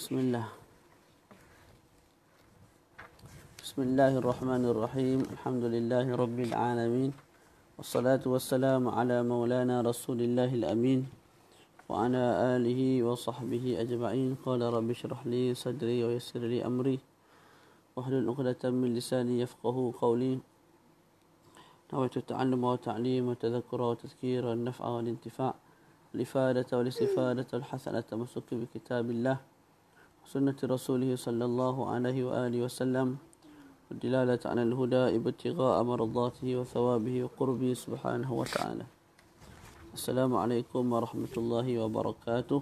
بسم الله بسم الله الرحمن الرحيم الحمد لله رب العالمين والصلاة والسلام على مولانا رسول الله الأمين وعلى آله وصحبه أجمعين قال رب اشرح لي صدري ويسر لي أمري واحلل عقدة من لساني يفقه قولي نويت التعلم والتعليم والتذكر والتذكير والنفع والانتفاع الإفادة والاستفادة والحسنة التمسك بكتاب الله sunnati rasulih sallallahu alaihi wa alihi wasallam wa dilalat ala al-huda ibtigha'a maradatihi wa thawabihi wa qurbi subhanahu wa ta'ala Assalamualaikum warahmatullahi wabarakatuh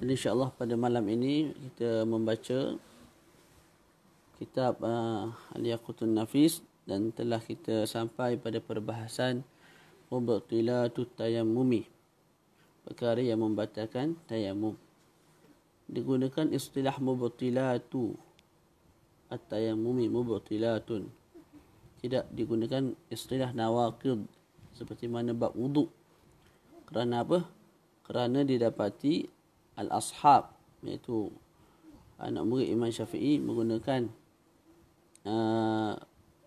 Dan insyaAllah pada malam ini kita membaca Kitab uh, Al-Yakutun Nafis Dan telah kita sampai pada perbahasan Mubatilatu Tayammumi Perkara yang membatalkan Tayammum digunakan istilah mubtilatu atau yang mumi mubtilatun tidak digunakan istilah nawaqid seperti mana bab wudu kerana apa kerana didapati al ashab iaitu anak murid Imam Syafi'i menggunakan uh,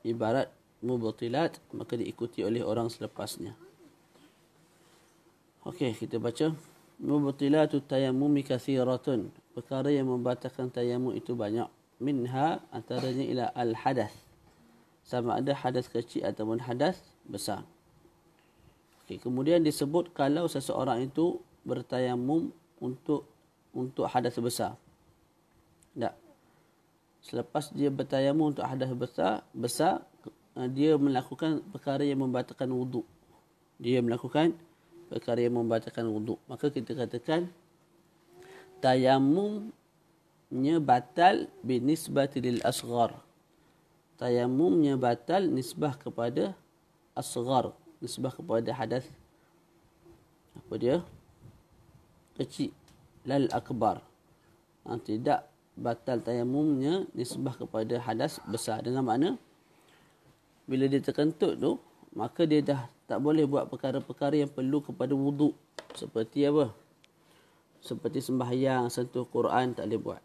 ibarat mubtilat maka diikuti oleh orang selepasnya okey kita baca mubtilatu tayammumi kathiratun perkara yang membatalkan tayammum itu banyak minha antaranya ila al hadas sama ada hadas kecil ataupun hadas besar okay, kemudian disebut kalau seseorang itu bertayammum untuk untuk hadas besar tak selepas dia bertayammum untuk hadas besar besar dia melakukan perkara yang membatalkan wuduk dia melakukan perkara yang membatalkan wuduk. Maka kita katakan tayamumnya batal binisbati lil asghar. Tayamumnya batal nisbah kepada asghar, nisbah kepada hadas apa dia? kecil lal akbar. Ha, tidak batal tayamumnya nisbah kepada hadas besar. Dengan makna bila dia terkentut tu, maka dia dah tak boleh buat perkara-perkara yang perlu kepada wuduk seperti apa seperti sembahyang sentuh Quran tak boleh buat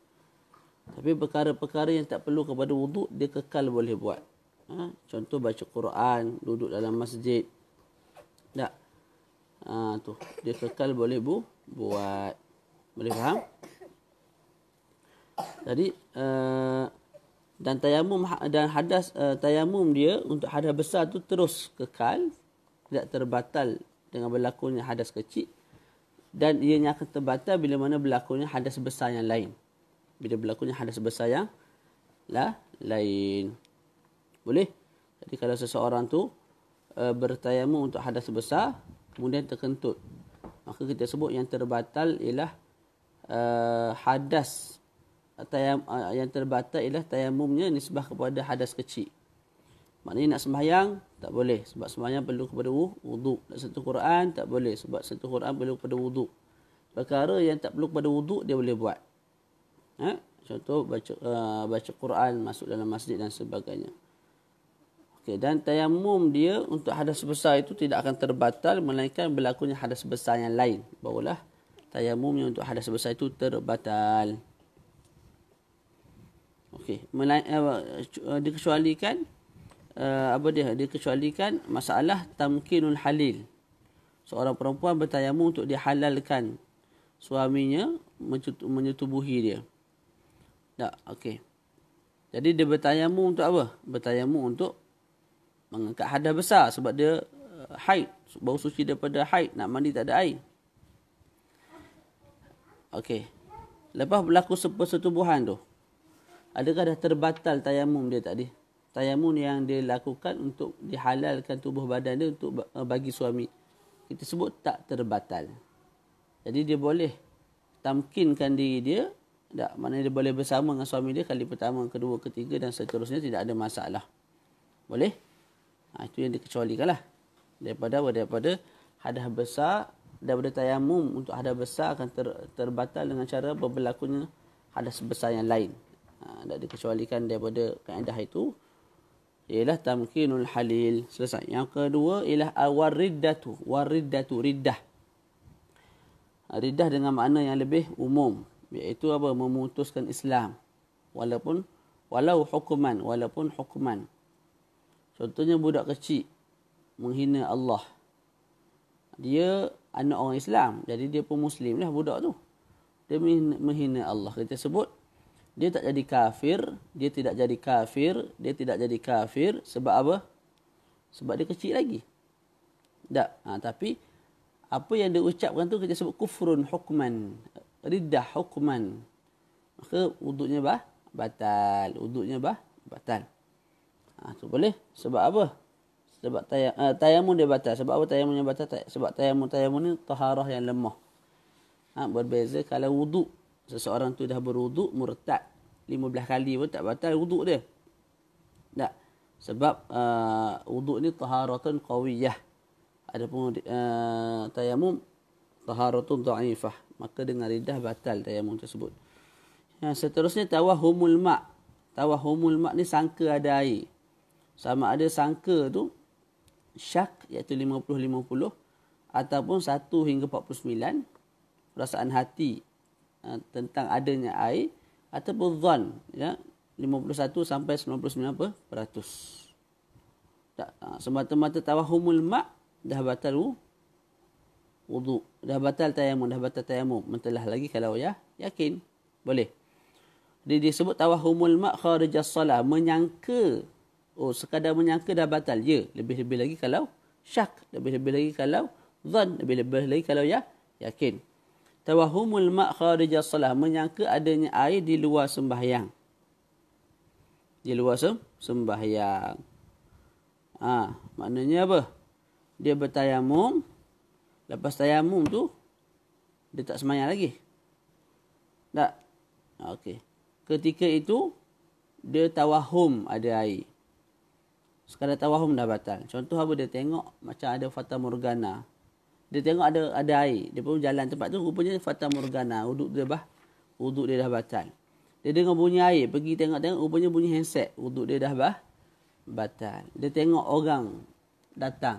tapi perkara-perkara yang tak perlu kepada wuduk dia kekal boleh buat ha? contoh baca Quran duduk dalam masjid tak ha, tu dia kekal boleh bu buat boleh faham jadi uh, dan tayamum ha-, dan hadas uh, tayamum dia untuk hadas besar tu terus kekal tidak terbatal dengan berlakunya hadas kecil dan ianya akan terbatal bila mana berlakunya hadas besar yang lain. Bila berlakunya hadas besar yang lah lain. Boleh? Jadi kalau seseorang tu uh, bertayamum untuk hadas besar kemudian terkentut maka kita sebut yang terbatal ialah uh, hadas atau eh, yang terbatal ialah tayamumnya nisbah kepada hadas kecil. Maknanya nak sembahyang, tak boleh. Sebab sembahyang perlu kepada wudu Nak satu Quran, tak boleh. Sebab satu Quran perlu kepada wudu Perkara yang tak perlu kepada wudu dia boleh buat. Ha? Contoh, baca, uh, baca Quran, masuk dalam masjid dan sebagainya. Okay, dan tayamum dia untuk hadas besar itu tidak akan terbatal melainkan berlakunya hadas besar yang lain. Barulah tayamum yang untuk hadas besar itu terbatal. Okey, melain uh, dikecualikan uh, apa dia dikecualikan masalah tamkinul halil seorang perempuan bertayamum untuk dihalalkan suaminya menyetubuhi dia tak okey jadi dia bertayamum untuk apa bertayamum untuk mengangkat hadas besar sebab dia eh, haid baru suci daripada haid nak mandi tak ada air okey lepas berlaku persetubuhan tu adakah dah terbatal tayamum dia tadi tayamum yang dia lakukan untuk dihalalkan tubuh badan dia untuk eh, bagi suami. Kita sebut tak terbatal. Jadi dia boleh tamkinkan diri dia. Tak, mana dia boleh bersama dengan suami dia kali pertama, kedua, ketiga dan seterusnya tidak ada masalah. Boleh? Ha, itu yang dikecualikan lah. Daripada, daripada hadah besar, daripada tayamum untuk hadah besar akan ter, terbatal dengan cara berlakunya hadah sebesar yang lain. Ha, tak dikecualikan daripada kaedah itu ialah tamkinul halil selesai yang kedua ialah awariddatu waridatu riddah riddah dengan makna yang lebih umum iaitu apa memutuskan Islam walaupun walau hukuman walaupun hukuman contohnya budak kecil menghina Allah dia anak orang Islam jadi dia pun muslim lah budak tu dia menghina Allah kita sebut dia tak jadi kafir, dia tidak jadi kafir, dia tidak jadi kafir sebab apa? Sebab dia kecil lagi. Tak. Ha, tapi apa yang dia ucapkan tu kita sebut kufrun hukman, riddah hukman. Maka Uduknya bah batal, Uduknya bah batal. Ah ha, tu boleh sebab apa? Sebab tayam, uh, eh, tayamun dia batal. Sebab apa tayamun dia batal? Sebab tayamun tayamun ni taharah yang lemah. Ha, berbeza kalau wuduk seseorang tu dah beruduk murtad 15 kali pun tak batal wuduk dia. Tak. Sebab uh, wuduk ni taharatun qawiyah. Adapun uh, tayamum taharatun dha'ifah. Maka dengan lidah batal tayamum tersebut. Yang seterusnya tawahumul ma' Tawahumul ma' ni sangka ada air. Sama ada sangka tu syak iaitu 50-50 ataupun 1 hingga 49 perasaan hati Ha, tentang adanya air ataupun zon ya 51 sampai 99 apa peratus tak ha, semata-mata tawahumul mak dah batal wudu dah batal tayamum dah batal tayamum mentelah lagi kalau ya yakin boleh dia disebut tawahumul mak kharijas salah menyangka oh sekadar menyangka dah batal ya lebih-lebih lagi kalau syak lebih-lebih lagi kalau zon lebih-lebih lagi kalau ya yakin tawahumul ma' kharijas salah menyangka adanya air di luar sembahyang di luar sem- sembahyang ha maknanya apa dia bertayamum lepas tayamum tu dia tak semayang lagi tak okey ketika itu dia tawahum ada air Sekarang tawahum dah batal contoh apa dia tengok macam ada fata morgana dia tengok ada ada air dia pun jalan tempat tu rupanya fata morgana Uduk dia bah uduk dia dah batal dia dengar bunyi air pergi tengok-tengok rupanya bunyi handset Uduk dia dah bah batal dia tengok orang datang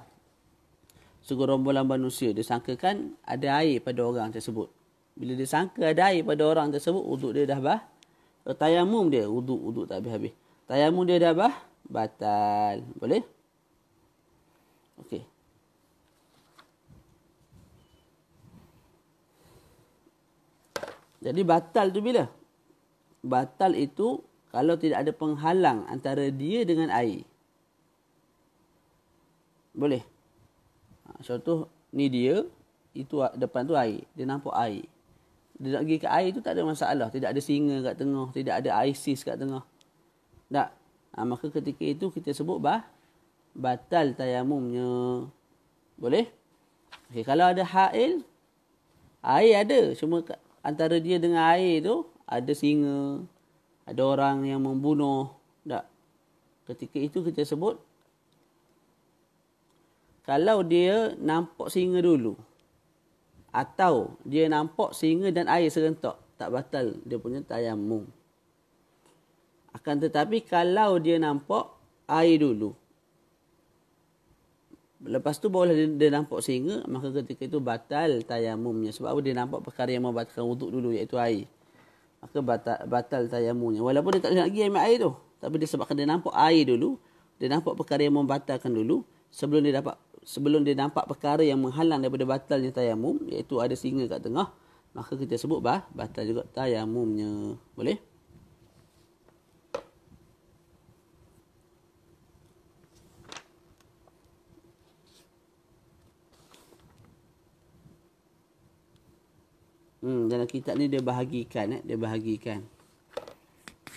segerombolan manusia dia sangkakan ada air pada orang tersebut bila dia sangka ada air pada orang tersebut Uduk dia dah bah eh, tayamum dia uduk uduk tak habis-habis tayamum dia dah bah batal boleh okey Jadi batal tu bila? Batal itu kalau tidak ada penghalang antara dia dengan air. Boleh. Ha, contoh ni dia, itu depan tu air. Dia nampak air. Dia nak pergi ke air tu tak ada masalah. Tidak ada singa kat tengah. Tidak ada ISIS kat tengah. Tak. Ha, maka ketika itu kita sebut bah. Batal tayamumnya. Boleh? Okay, kalau ada ha'il. Air ada. Cuma antara dia dengan air tu ada singa, ada orang yang membunuh. Tak. Ketika itu kita sebut kalau dia nampak singa dulu atau dia nampak singa dan air serentak, tak batal dia punya tayamum. Akan tetapi kalau dia nampak air dulu, Lepas tu barulah dia, dia nampak singa, maka ketika itu batal tayamumnya. Sebab apa? Dia nampak perkara yang membatalkan wuduk dulu iaitu air. Maka batal, batal tayamumnya. Walaupun dia tak nak lagi ambil air tu. Tapi dia sebabkan dia nampak air dulu, dia nampak perkara yang membatalkan dulu. Sebelum dia dapat sebelum dia nampak perkara yang menghalang daripada batalnya tayamum, iaitu ada singa kat tengah, maka kita sebut bah, batal juga tayamumnya. Boleh? Hmm, dalam kitab ni dia bahagikan eh? dia bahagikan.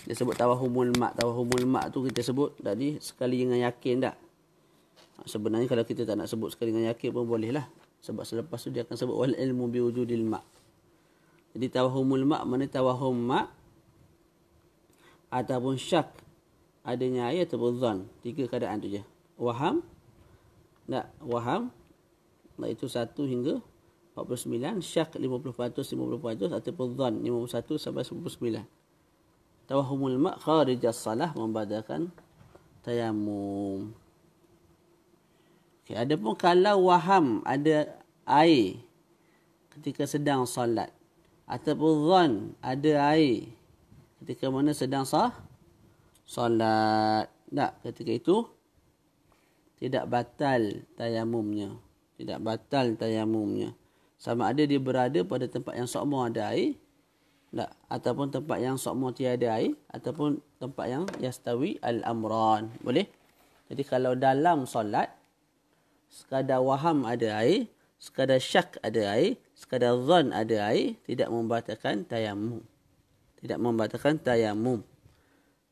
Dia sebut tawahumul mak, tawahumul mak tu kita sebut tadi sekali dengan yakin tak? Ha, sebenarnya kalau kita tak nak sebut sekali dengan yakin pun boleh lah. Sebab selepas tu dia akan sebut wal ilmu bi wujudil mak. Jadi tawahumul mak mana tawahum mak ataupun syak adanya ayat ataupun zon. Tiga keadaan tu je. Waham. Tak, waham. Itu satu hingga 49, syak 50%, 50% ataupun zon 51 sampai 59. Tawahumul ma' kharijas salah membadakan tayamum. Okay, ada pun kalau waham ada air ketika sedang solat. Ataupun zon ada air ketika mana sedang sah solat. Tak, ketika itu tidak batal tayamumnya. Tidak batal tayamumnya sama ada dia berada pada tempat yang sokmo ada air tak. ataupun tempat yang sokmo tiada air ataupun tempat yang yastawi al-amran boleh jadi kalau dalam solat sekadar waham ada air sekadar syak ada air sekadar zon ada air tidak membatalkan tayamum tidak membatalkan tayamum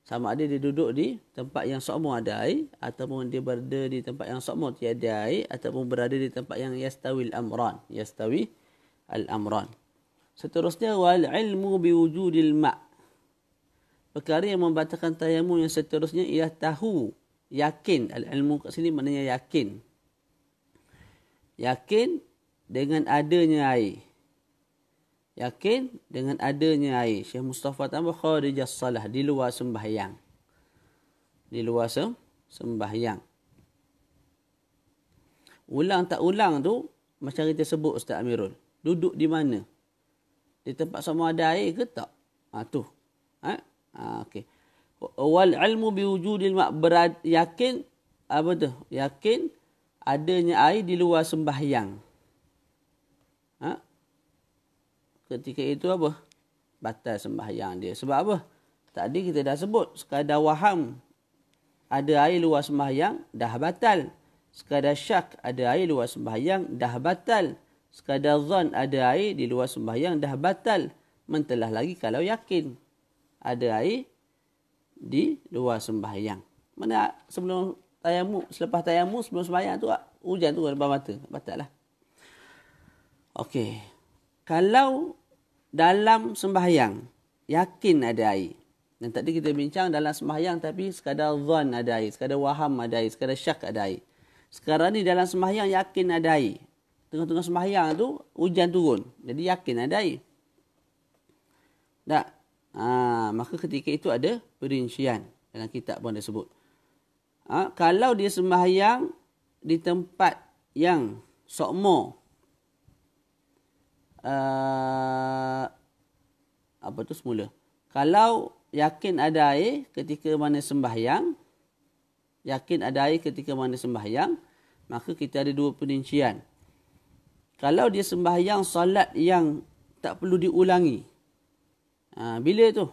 sama ada dia duduk di tempat yang sokmo ada air ataupun dia berada di tempat yang sokmo tiada air ataupun berada di tempat yang yastawil amran yastawi al amran seterusnya wal ilmu bi wujudil ma perkara yang membatalkan tayamum yang seterusnya ialah tahu yakin al ilmu kat sini maknanya yakin yakin dengan adanya air yakin dengan adanya air. Syekh Mustafa tambah kharijah salah di luar sembahyang. Di luar sem sembahyang. Ulang tak ulang tu macam kita sebut Ustaz Amirul. Duduk di mana? Di tempat sama ada air ke tak? Ha tu. Ha? ha okey. Wal ilmu biwujudil ma berat yakin apa tu? Yakin adanya air di luar sembahyang. Ha? ketika itu apa? Batal sembahyang dia. Sebab apa? Tadi kita dah sebut. Sekadar waham ada air luar sembahyang, dah batal. Sekadar syak ada air luar sembahyang, dah batal. Sekadar zon ada air di luar sembahyang, dah batal. Mentelah lagi kalau yakin ada air di luar sembahyang. Mana sebelum tayamu, selepas tayamu, sebelum sembahyang tu, hujan tu, lebar mata. Batal lah. Okey. Kalau dalam sembahyang yakin ada air. Dan tadi kita bincang dalam sembahyang tapi sekadar zon ada air. Sekadar waham ada air. Sekadar syak ada air. Sekarang ni dalam sembahyang yakin ada air. Tengah-tengah sembahyang tu hujan turun. Jadi yakin ada air. Tak? Ha, maka ketika itu ada perincian. Dalam kitab pun dia sebut. Ha, kalau dia sembahyang di tempat yang sokmo uh, apa tu semula. Kalau yakin ada air ketika mana sembahyang, yakin ada air ketika mana sembahyang, maka kita ada dua perincian. Kalau dia sembahyang solat yang tak perlu diulangi. Ha, bila tu?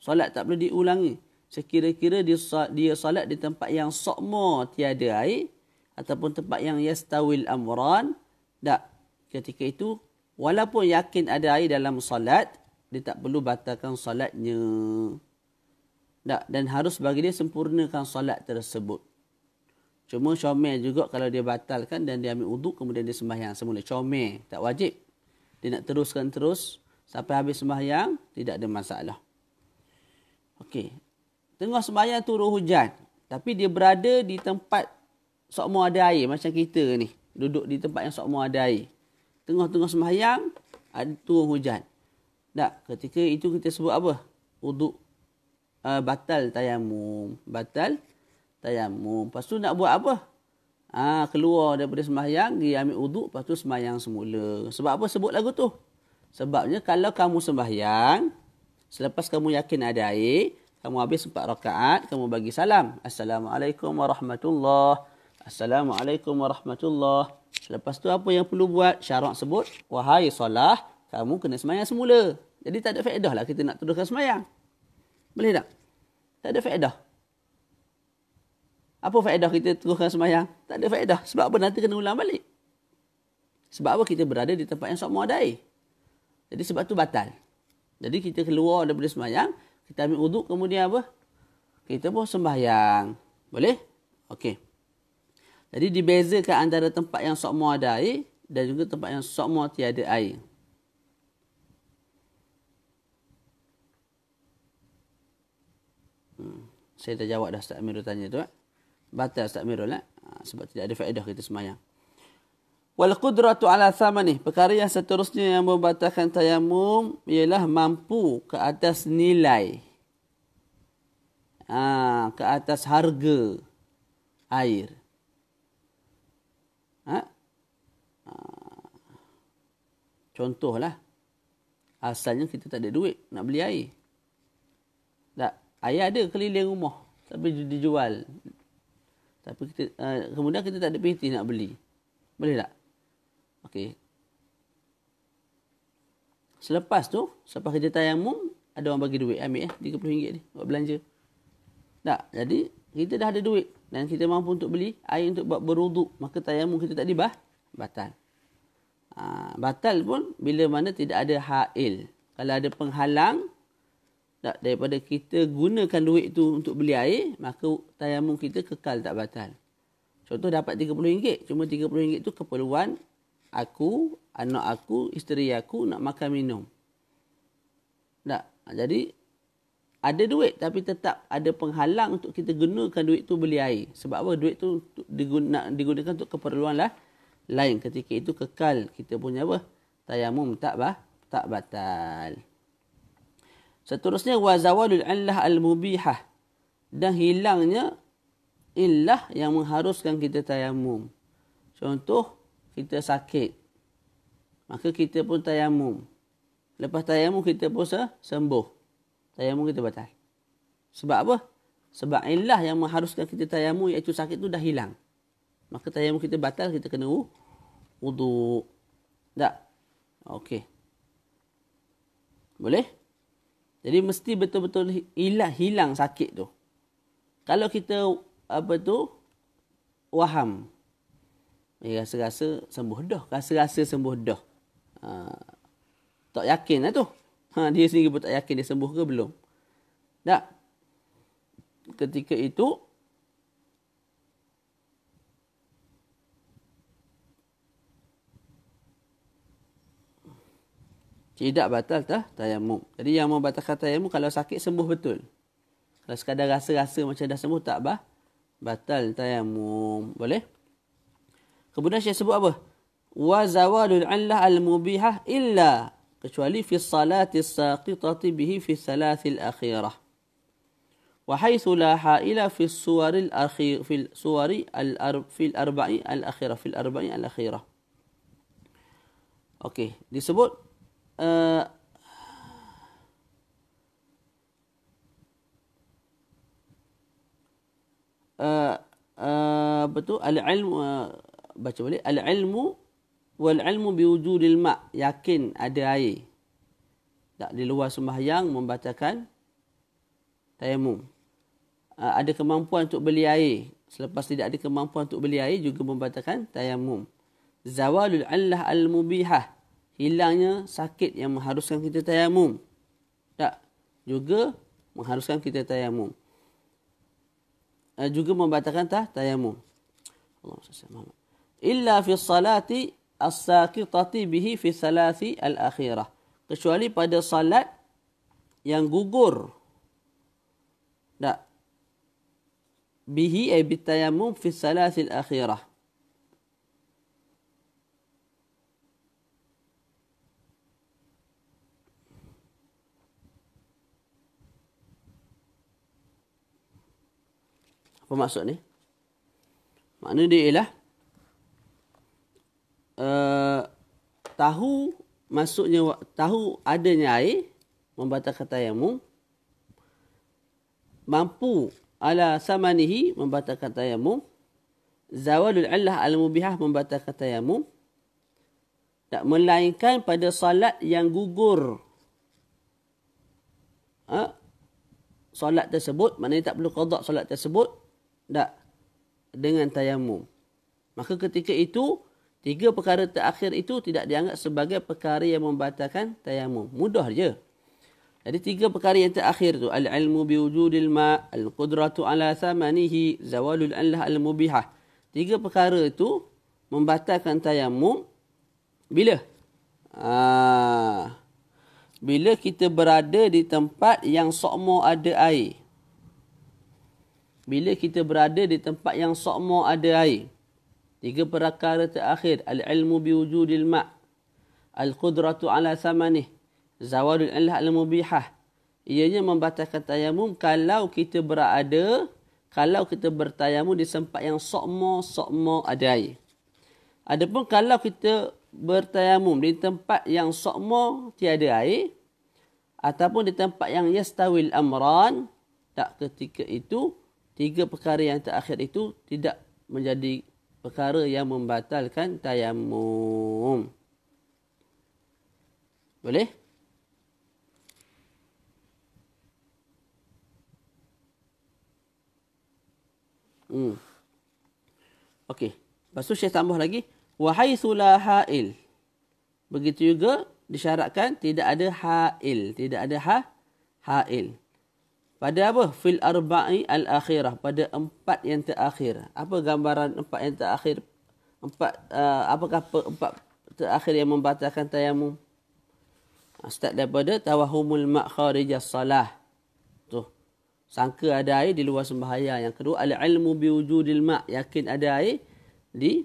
Solat tak perlu diulangi. Sekira-kira dia, dia solat di tempat yang sokmo tiada air. Ataupun tempat yang yastawil amran. Tak. Ketika itu Walaupun yakin ada air dalam solat, dia tak perlu batalkan solatnya. Tak. Dan harus bagi dia sempurnakan solat tersebut. Cuma comel juga kalau dia batalkan dan dia ambil uduk kemudian dia sembahyang semula. Comel. Tak wajib. Dia nak teruskan terus. Sampai habis sembahyang, tidak ada masalah. Okey. Tengah sembahyang turun hujan. Tapi dia berada di tempat sokmo ada air. Macam kita ni. Duduk di tempat yang sokmo ada air tengah-tengah sembahyang ada turun hujan. Tak, ketika itu kita sebut apa? Uduk uh, batal tayamum, batal tayamum. Lepas tu nak buat apa? Ha, keluar daripada sembahyang, pergi ambil uduk, lepas tu sembahyang semula. Sebab apa sebut lagu tu? Sebabnya kalau kamu sembahyang, selepas kamu yakin ada air, kamu habis empat rakaat, kamu bagi salam. Assalamualaikum warahmatullahi Assalamualaikum warahmatullahi Selepas tu apa yang perlu buat? Syarak sebut, wahai solah, kamu kena semayang semula. Jadi tak ada faedah lah kita nak teruskan semayang. Boleh tak? Tak ada faedah. Apa faedah kita teruskan semayang? Tak ada faedah. Sebab apa nanti kena ulang balik? Sebab apa kita berada di tempat yang sok muadai? Jadi sebab tu batal. Jadi kita keluar daripada semayang, kita ambil uduk kemudian apa? Kita pun sembahyang. Boleh? Okey. Jadi dibezakan antara tempat yang sokmo ada air dan juga tempat yang sok sokmo tiada air. Hmm. Saya dah jawab dah Ustaz Amirul tanya tu. Eh? Batal Ustaz Amirul eh? Ha, sebab tidak ada faedah kita semayang. Wal qudratu ala thamani. Perkara yang seterusnya yang membatalkan tayamum ialah mampu ke atas nilai. Ha, ke atas harga air. Contohlah, asalnya kita tak ada duit nak beli air. Tak, air ada keliling rumah tapi dijual. Tapi kita uh, kemudian kita tak ada piti nak beli. Boleh tak? Okey. Selepas tu, selepas kerja tayamum, ada orang bagi duit ambil eh ya, RM30 ni buat belanja. Tak, jadi kita dah ada duit dan kita mampu untuk beli air untuk buat beruduk, maka tayamum kita tak dibah batal. Ha, batal pun bila mana tidak ada ha'il. Kalau ada penghalang, tak, daripada kita gunakan duit itu untuk beli air, maka tayamum kita kekal tak batal. Contoh dapat RM30, cuma RM30 itu keperluan aku, anak aku, isteri aku nak makan minum. Tak. Ha, jadi, ada duit tapi tetap ada penghalang untuk kita gunakan duit itu beli air. Sebab apa? Duit itu digunakan untuk keperluan lah lain ketika itu kekal kita punya apa tayamum tak bah tak batal seterusnya wazawalul illah al mubihah dan hilangnya illah yang mengharuskan kita tayamum contoh kita sakit maka kita pun tayamum lepas tayamum kita pun sembuh tayamum kita batal sebab apa sebab illah yang mengharuskan kita tayamum iaitu sakit tu dah hilang maka tayamum kita batal kita kena wuduk. Tak? Okey. Boleh? Jadi mesti betul-betul hilang, hilang sakit tu. Kalau kita apa tu waham. Eh, rasa-rasa sembuh dah, rasa-rasa sembuh dah. Ha, tak yakin lah tu. Ha, dia sendiri pun tak yakin dia sembuh ke belum. Tak. Ketika itu tidak batal tah tayamum. Jadi yang mau membatalkan tayamum kalau sakit sembuh betul. Kalau sekadar rasa-rasa macam dah sembuh tak bah batal tayamum. Boleh? Kemudian saya sebut apa? Wa zawalul allah al mubihah illa kecuali fi salati saqitati bihi fi salasil akhirah. وحيث لا حائل في الصور الأخير في الصور الأر في الأربعين الأخيرة في الأربعين الأخيرة. أوكي. Okay. disebut Eh, eh, apa tu al ilmu uh, eh, baca balik al ilmu wal ilmu bi wujudil ma yakin ada air tak di luar sembahyang membacakan tayamum uh, ada kemampuan untuk beli air selepas tidak ada kemampuan untuk beli air juga membacakan tayamum zawalul allah al mubihah hilangnya sakit yang mengharuskan kita tayamum. Tak juga mengharuskan kita tayamum. Uh, juga membatalkan tak tayamum. Allahu sallam. Illa fi salati as-saqitati bihi fi salati al-akhirah. Kecuali pada salat yang gugur. Tak. Bihi ay eh, bitayamum fi salati al-akhirah. Apa maksud ni? Makna dia ialah uh, tahu masuknya tahu adanya air membatalkan tayamum mampu ala samanihi membatalkan tayamum zawalul illah al mubihah membatalkan tayamum tak melainkan pada salat yang gugur ha? salat tersebut maknanya tak perlu qada salat tersebut tak dengan tayamum. Maka ketika itu, tiga perkara terakhir itu tidak dianggap sebagai perkara yang membatalkan tayamum. Mudah je. Jadi tiga perkara yang terakhir tu al-ilmu bi wujudil ma al-qudratu ala samanihi zawalul anlah al-mubihah. Tiga perkara itu membatalkan tayamum bila? Aa, ah, bila kita berada di tempat yang sokmo ada air bila kita berada di tempat yang sokmo ada air. Tiga perkara terakhir, al-ilmu biwujudil ma' al-qudratu ala samanih zawadul ilah al-mubihah ianya membatalkan tayamum kalau kita berada kalau kita bertayamum di tempat yang sokmo sokmo ada air. Adapun kalau kita bertayamum di tempat yang sokmo tiada air ataupun di tempat yang yastawil amran tak ketika itu tiga perkara yang terakhir itu tidak menjadi perkara yang membatalkan tayamum. Boleh? Hmm. Okey. Lepas tu saya tambah lagi. Wahai sulah ha'il. Begitu juga disyaratkan tidak ada ha'il. Tidak ada ha ha'il. Ha'il. Pada apa? Fil arba'i al-akhirah. Pada empat yang terakhir. Apa gambaran empat yang terakhir? Empat, uh, apakah empat terakhir yang membatalkan tayamum? Start daripada tawahumul makharijas salah. Tu. Sangka ada air di luar sembahaya. Yang kedua, al-ilmu biwujudil mak. Yakin ada air di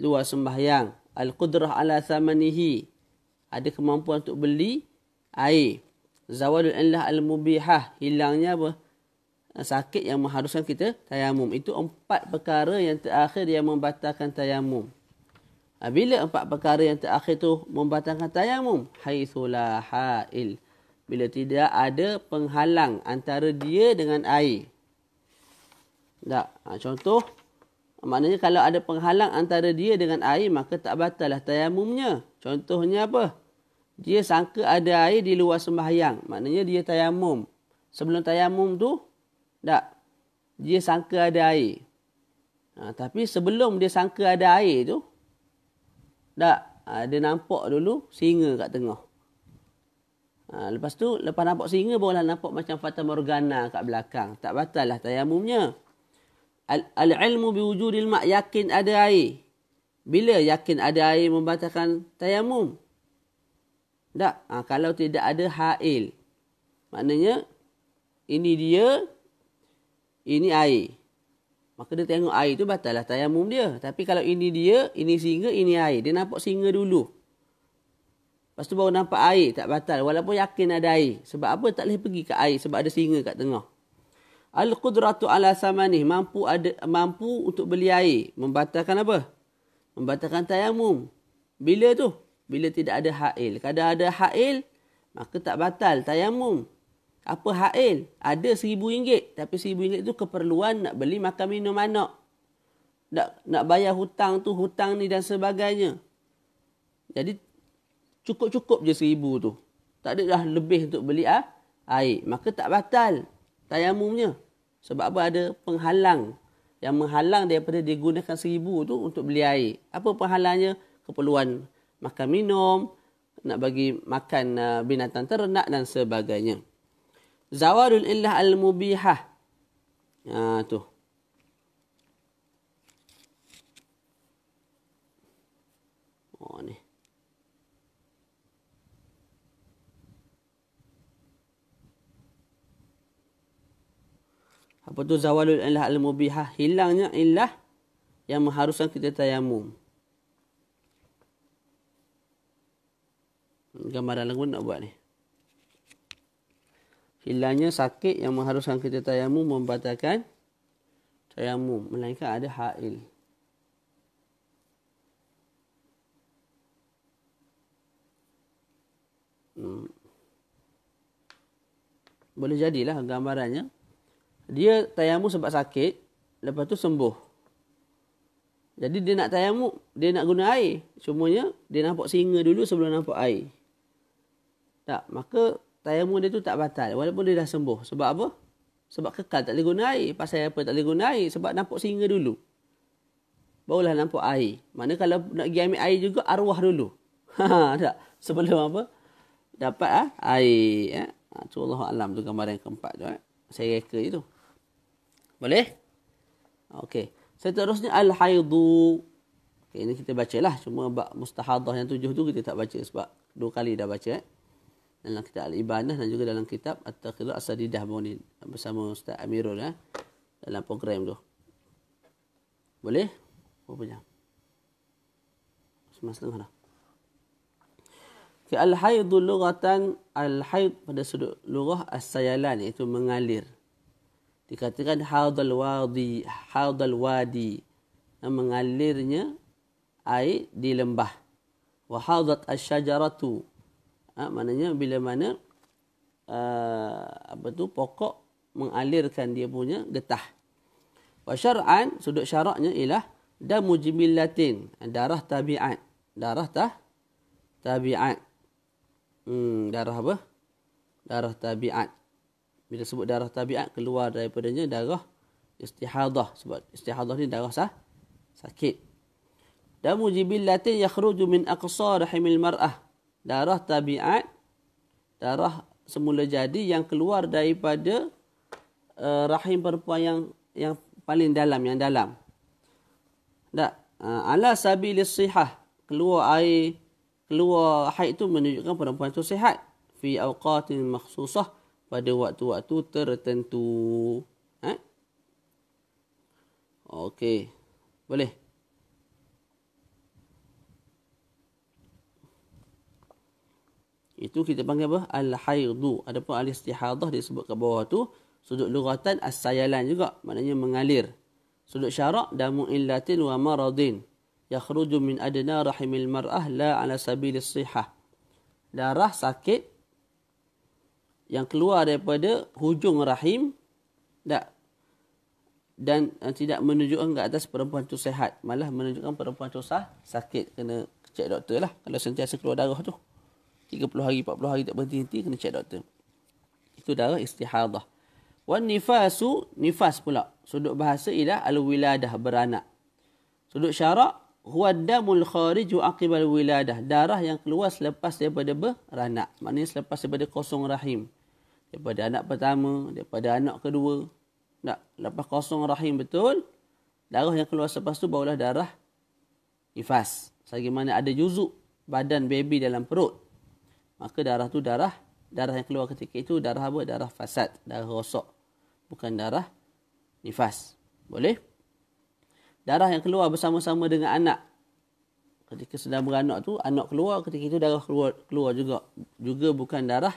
luar sembahyang. Al-qudrah ala samanihi. Ada kemampuan untuk beli air zawalul illah al mubihah hilangnya apa? Eh, sakit yang mengharuskan kita tayamum itu empat perkara yang terakhir yang membatalkan tayamum eh, bila empat perkara yang terakhir tu membatalkan tayamum haitsula hail bila tidak ada penghalang antara dia dengan air tak ha, contoh maknanya kalau ada penghalang antara dia dengan air maka tak batallah tayamumnya contohnya apa dia sangka ada air di luar sembahyang. Maknanya dia tayamum. Sebelum tayamum tu, tak. Dia sangka ada air. Ha, tapi sebelum dia sangka ada air tu, tak. Ha, dia nampak dulu singa kat tengah. Ha, lepas tu, lepas nampak singa, barulah nampak macam Fata Morgana kat belakang. Tak batal lah tayamumnya. Al-ilmu biwujudil mak yakin ada air. Bila yakin ada air membatalkan Tayamum. Tak. Ha, kalau tidak ada ha'il. Maknanya, ini dia, ini air. Maka dia tengok air tu batallah tayamum dia. Tapi kalau ini dia, ini singa, ini air. Dia nampak singa dulu. Lepas tu baru nampak air, tak batal. Walaupun yakin ada air. Sebab apa tak boleh pergi ke air? Sebab ada singa kat tengah. Al-Qudratu ala samanih. Mampu, ada, mampu untuk beli air. Membatalkan apa? Membatalkan tayamum. Bila tu? bila tidak ada ha'il. Kalau ada ha'il, maka tak batal tayamum. Apa ha'il? Ada seribu ringgit. Tapi seribu ringgit itu keperluan nak beli makan minum anak. Nak, nak bayar hutang tu, hutang ni dan sebagainya. Jadi cukup-cukup je seribu tu. Tak ada dah lebih untuk beli ha? air. Maka tak batal tayamumnya. Sebab apa ada penghalang yang menghalang daripada digunakan seribu tu untuk beli air. Apa penghalangnya? Keperluan makan minum, nak bagi makan uh, binatang ternak dan sebagainya. Zawadul illah al-mubihah. Ha, tu. Oh ni. Apa tu zawalul illah al-mubihah? Hilangnya illah yang mengharuskan kita tayamum. Gambaran dalam nak buat ni. Hilangnya sakit yang mengharuskan kita tayamum membatalkan tayamum. Melainkan ada ha'il. Hmm. Boleh jadilah gambarannya. Dia tayamum sebab sakit. Lepas tu sembuh. Jadi dia nak tayamuk, dia nak guna air. Cumanya dia nampak singa dulu sebelum nampak air. Tak, maka tayamum dia tu tak batal walaupun dia dah sembuh. Sebab apa? Sebab kekal tak boleh guna air. Pasal apa tak boleh guna air? Sebab nampak singa dulu. Barulah nampak air. Mana kalau nak pergi ambil air juga arwah dulu. Ha, tak. Sebelum apa? Dapat ah ha? air. Ya? Ha, tu Allah Alam tu gambar yang keempat tu. Eh? Saya reka je tu. Boleh? Okey. Seterusnya Al-Haidu. Okay, ini kita bacalah. Cuma bak mustahadah yang tujuh tu kita tak baca sebab dua kali dah baca. Eh? dalam kitab Al-Ibanah dan juga dalam kitab At-Taqidah As-Sadidah bersama Ustaz Amirul eh, dalam program tu. Boleh? Berapa jam? Semasa tengah dah. Okay, Al-Haidul Lugatan Al-Haid pada sudut lughah As-Sayalan iaitu mengalir. Dikatakan Hadal Wadi Hadal Wadi yang mengalirnya air di lembah. Wahadat Asyajaratu Ha, maknanya bila mana uh, apa tu pokok mengalirkan dia punya getah. Wa syar'an sudut syaraknya ialah damu jimillatin, darah tabiat. Darah tah tabiat. Hmm, darah apa? Darah tabiat. Bila sebut darah tabiat keluar daripadanya darah istihadah sebab istihadah ni darah sah sakit. Damu jibillatin yakhruju min aqsa rahimil mar'ah darah tabiat darah semula jadi yang keluar daripada uh, rahim perempuan yang yang paling dalam yang dalam tak uh, ala sabil sihah keluar air keluar haid tu menunjukkan perempuan tu sihat fi awqatin makhsusah pada waktu-waktu tertentu eh okey boleh Itu kita panggil apa? Al-haidu. Adapun al-istihadah disebut ke bawah tu. Sudut lugatan as-sayalan juga. Maknanya mengalir. Sudut syarak. Damu illatin wa maradin. Yakhruju min adna rahimil mar'ah la ala sabili sihah. Darah sakit. Yang keluar daripada hujung rahim. Tak. Dan uh, tidak menunjukkan ke atas perempuan tu sehat. Malah menunjukkan perempuan itu sah, sakit. Kena cek doktor lah. Kalau sentiasa keluar darah tu. 30 hari 40 hari tak berhenti henti kena check doktor. Itu darah istihadah. Wan nifasu nifas pula. Sudut bahasa ialah al wiladah beranak. Sudut syarak huwa damul khariju aqibal wiladah, darah yang keluar selepas daripada beranak. Maknanya selepas daripada kosong rahim. Daripada anak pertama, daripada anak kedua. Tak, lepas kosong rahim betul. Darah yang keluar selepas tu barulah darah nifas. Sebagaimana ada juzuk badan baby dalam perut maka darah tu darah darah yang keluar ketika itu darah apa darah fasad darah rosak bukan darah nifas boleh darah yang keluar bersama-sama dengan anak ketika sedang beranak tu anak keluar ketika itu darah keluar keluar juga juga bukan darah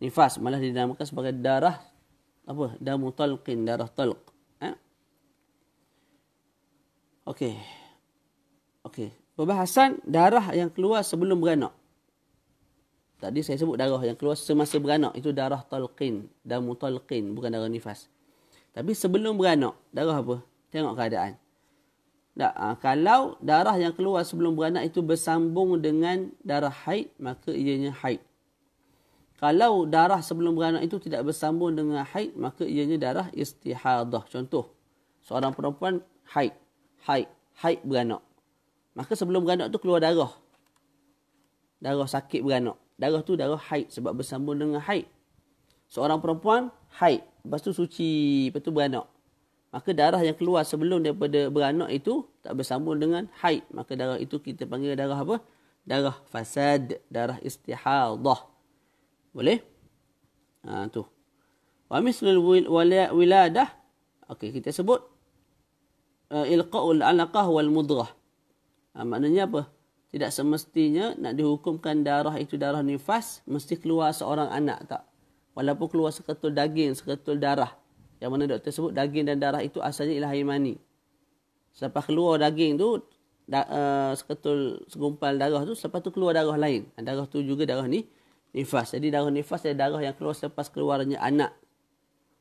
nifas malah dinamakan sebagai darah apa damu talqin darah talq ha? okey okey pembahasan darah yang keluar sebelum beranak Tadi saya sebut darah yang keluar semasa beranak itu darah talqin, darah mutalqin bukan darah nifas. Tapi sebelum beranak, darah apa? Tengok keadaan. Tak, ah, kalau darah yang keluar sebelum beranak itu bersambung dengan darah haid, maka ianya haid. Kalau darah sebelum beranak itu tidak bersambung dengan haid, maka ianya darah istihadah. Contoh, seorang perempuan haid, haid, haid beranak. Maka sebelum beranak tu keluar darah. Darah sakit beranak darah tu darah haid sebab bersambung dengan haid. Seorang perempuan haid, lepas tu suci, lepas tu beranak. Maka darah yang keluar sebelum daripada beranak itu tak bersambung dengan haid. Maka darah itu kita panggil darah apa? Darah fasad, darah istihadah. Boleh? Ha, tu. Wa mislul wiladah. Okey, kita sebut. Uh, ilqa'ul alaqah wal mudrah. Ha, maknanya apa? Tidak semestinya nak dihukumkan darah itu darah nifas, mesti keluar seorang anak tak? Walaupun keluar seketul daging, seketul darah. Yang mana doktor sebut daging dan darah itu asalnya ialah haimani. Selepas keluar daging tu, da, uh, seketul segumpal darah tu, selepas tu keluar darah lain. Darah tu juga darah ni nifas. Jadi darah nifas adalah darah yang keluar selepas keluarnya anak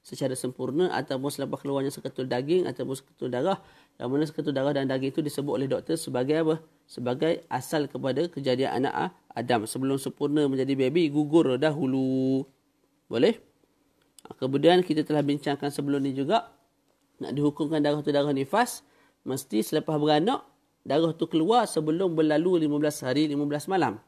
secara sempurna ataupun selepas keluarnya seketul daging ataupun seketul darah yang mana seketul darah dan daging itu disebut oleh doktor sebagai apa? Sebagai asal kepada kejadian anak ah, Adam sebelum sempurna menjadi baby gugur dahulu. Boleh? Ah, kemudian kita telah bincangkan sebelum ini juga nak dihukumkan darah tu darah nifas mesti selepas beranak darah tu keluar sebelum berlalu 15 hari 15 malam.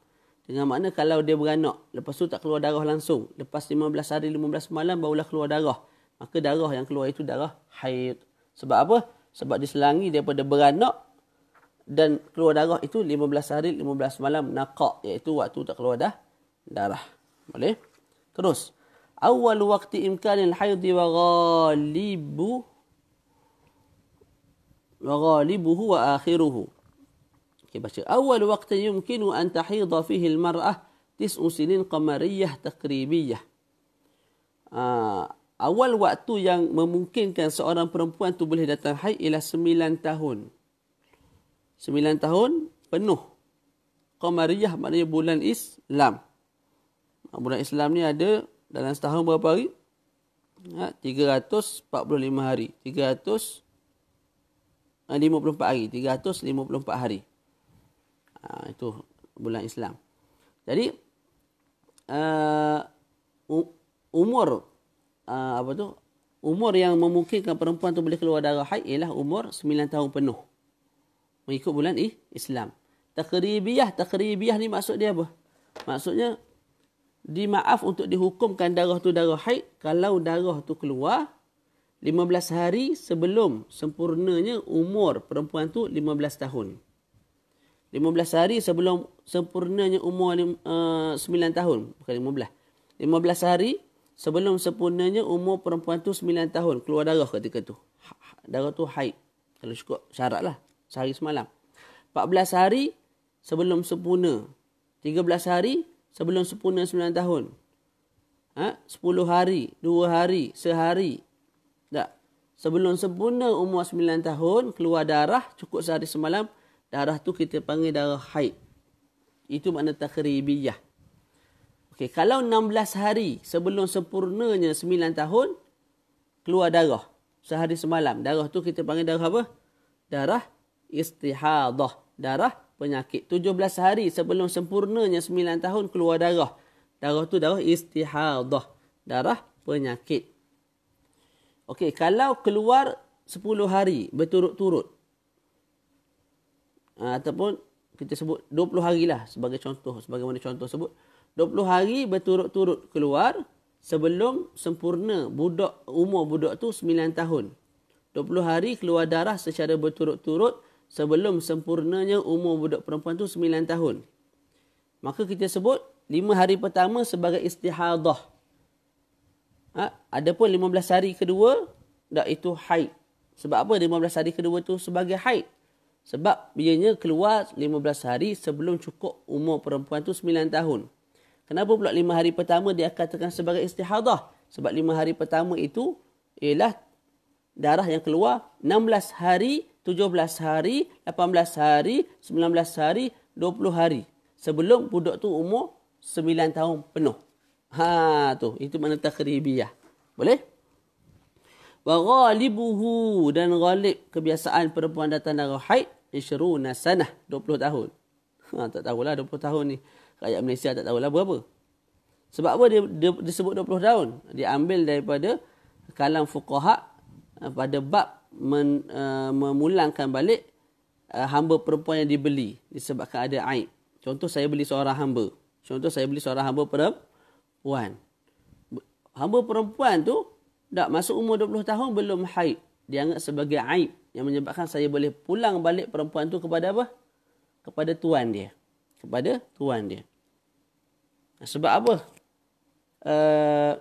Dengan makna kalau dia beranak, lepas tu tak keluar darah langsung. Lepas 15 hari, 15 malam, barulah keluar darah. Maka darah yang keluar itu darah haid. Sebab apa? Sebab diselangi daripada beranak dan keluar darah itu 15 hari, 15 malam naqaq. Iaitu waktu tak keluar dah darah. Boleh? Terus. Awal waktu imkanil haidi wa ghalibu wa ghalibuhu wa akhiruhu. Okey baca awal waktu yang mungkin an tahidha fihi al mar'ah tis'u sinin qamariyah taqribiyah. Ah awal waktu yang memungkinkan seorang perempuan tu boleh datang haid ialah sembilan tahun. Sembilan tahun penuh. Qamariyah maknanya bulan Islam. Ah, bulan Islam ni ada dalam setahun berapa hari? Ha, ah, 345 hari. 300 54 hari. 354 hari. Ha, itu bulan Islam. Jadi uh, umur uh, apa tu? Umur yang memungkinkan perempuan tu boleh keluar darah haid ialah umur 9 tahun penuh. Mengikut bulan eh, Islam. Takribiyah, takribiyah ni maksud dia apa? Maksudnya dimaaf untuk dihukumkan darah tu darah haid kalau darah tu keluar 15 hari sebelum sempurnanya umur perempuan tu 15 tahun. 15 hari sebelum sempurnanya umur uh, eh, 9 tahun. Bukan 15. 15 hari sebelum sempurnanya umur perempuan tu 9 tahun. Keluar darah ketika tu. Ha, ha, darah tu haid. Kalau cukup syarat lah. Sehari semalam. 14 hari sebelum sempurna. 13 hari sebelum sempurna 9 tahun. Ha? 10 hari, 2 hari, sehari. Tak. Sebelum sempurna umur 9 tahun, keluar darah cukup sehari semalam. Darah tu kita panggil darah haid. Itu makna takhribiyah. Okey, kalau 16 hari sebelum sempurnanya 9 tahun keluar darah sehari semalam. Darah tu kita panggil darah apa? Darah istihadah. Darah penyakit. 17 hari sebelum sempurnanya 9 tahun keluar darah. Darah tu darah istihadah. Darah penyakit. Okey, kalau keluar 10 hari berturut-turut Ha, ataupun kita sebut 20 hari lah sebagai contoh. Sebagaimana contoh sebut. 20 hari berturut-turut keluar sebelum sempurna budak umur budak tu 9 tahun. 20 hari keluar darah secara berturut-turut sebelum sempurnanya umur budak perempuan tu 9 tahun. Maka kita sebut 5 hari pertama sebagai istihadah. Ha? Ada pun 15 hari kedua, dah itu haid. Sebab apa 15 hari kedua tu sebagai haid? Sebab biasanya keluar 15 hari sebelum cukup umur perempuan tu 9 tahun. Kenapa pula 5 hari pertama dia katakan sebagai istihadah? Sebab 5 hari pertama itu ialah darah yang keluar 16 hari, 17 hari, 18 hari, 19 hari, 20 hari. Sebelum budak tu umur 9 tahun penuh. Ha tu, itu mana takribiyah. Boleh? wa ghalibuhu dan ghalib kebiasaan perempuan datang darah haid isyruna sanah 20 tahun. Ha, tak tahulah 20 tahun ni. Rakyat Malaysia tak tahulah berapa. Sebab apa dia, dia, disebut sebut 20 tahun? Diambil daripada kalam fuqaha eh, pada bab men, uh, memulangkan balik uh, hamba perempuan yang dibeli disebabkan ada aib. Contoh saya beli seorang hamba. Contoh saya beli seorang hamba perempuan. Hamba perempuan tu tak, masuk umur 20 tahun belum haid. Dianggap sebagai aib. Yang menyebabkan saya boleh pulang balik perempuan tu kepada apa? Kepada tuan dia. Kepada tuan dia. Sebab apa? Uh,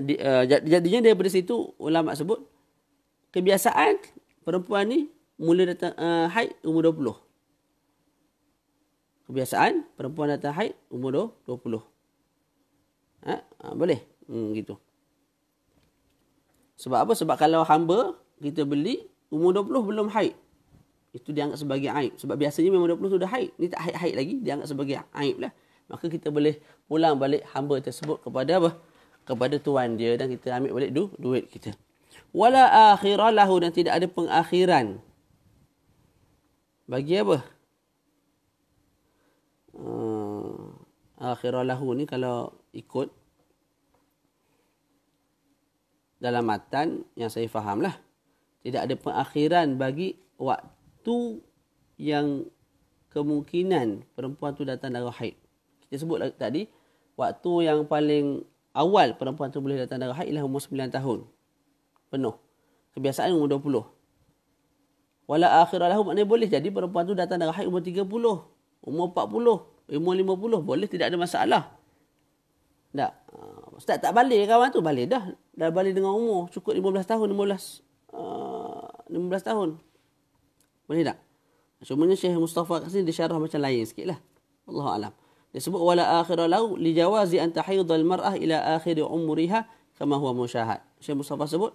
di, uh, jadinya daripada situ ulama sebut kebiasaan perempuan ni mula datang uh, haid umur 20. Kebiasaan perempuan datang haid umur 20. Ha? ha boleh? Hmm, gitu. Sebab apa? Sebab kalau hamba kita beli umur 20 belum haid. Itu dianggap sebagai aib. Sebab biasanya memang 20 sudah haid. Ni tak haid-haid lagi. Dianggap sebagai aib lah. Maka kita boleh pulang balik hamba tersebut kepada apa? Kepada tuan dia. Dan kita ambil balik du duit kita. Wala akhiralahu dan tidak ada pengakhiran. Bagi apa? Hmm, ah, akhiralahu ni kalau ikut dalam matan yang saya faham lah. Tidak ada pengakhiran bagi waktu yang kemungkinan perempuan tu datang darah haid. Kita sebut tadi, waktu yang paling awal perempuan tu boleh datang darah haid ialah umur 9 tahun. Penuh. Kebiasaan umur 20. Walau akhirah lahu maknanya boleh jadi perempuan tu datang darah haid umur 30, umur 40, umur 50. Boleh tidak ada masalah. Tak ustaz tak balik kawan tu balik dah dah balik dengan umur cukup 15 tahun 15 uh, 15 tahun boleh tak cumanya Syekh Mustafa kat sini dia syarah macam lain lah Allah alam dia sebut wala akhira lahu li jawazi an tahidha mar'ah ila akhiri umuriha kama huwa musyahad Syekh Mustafa sebut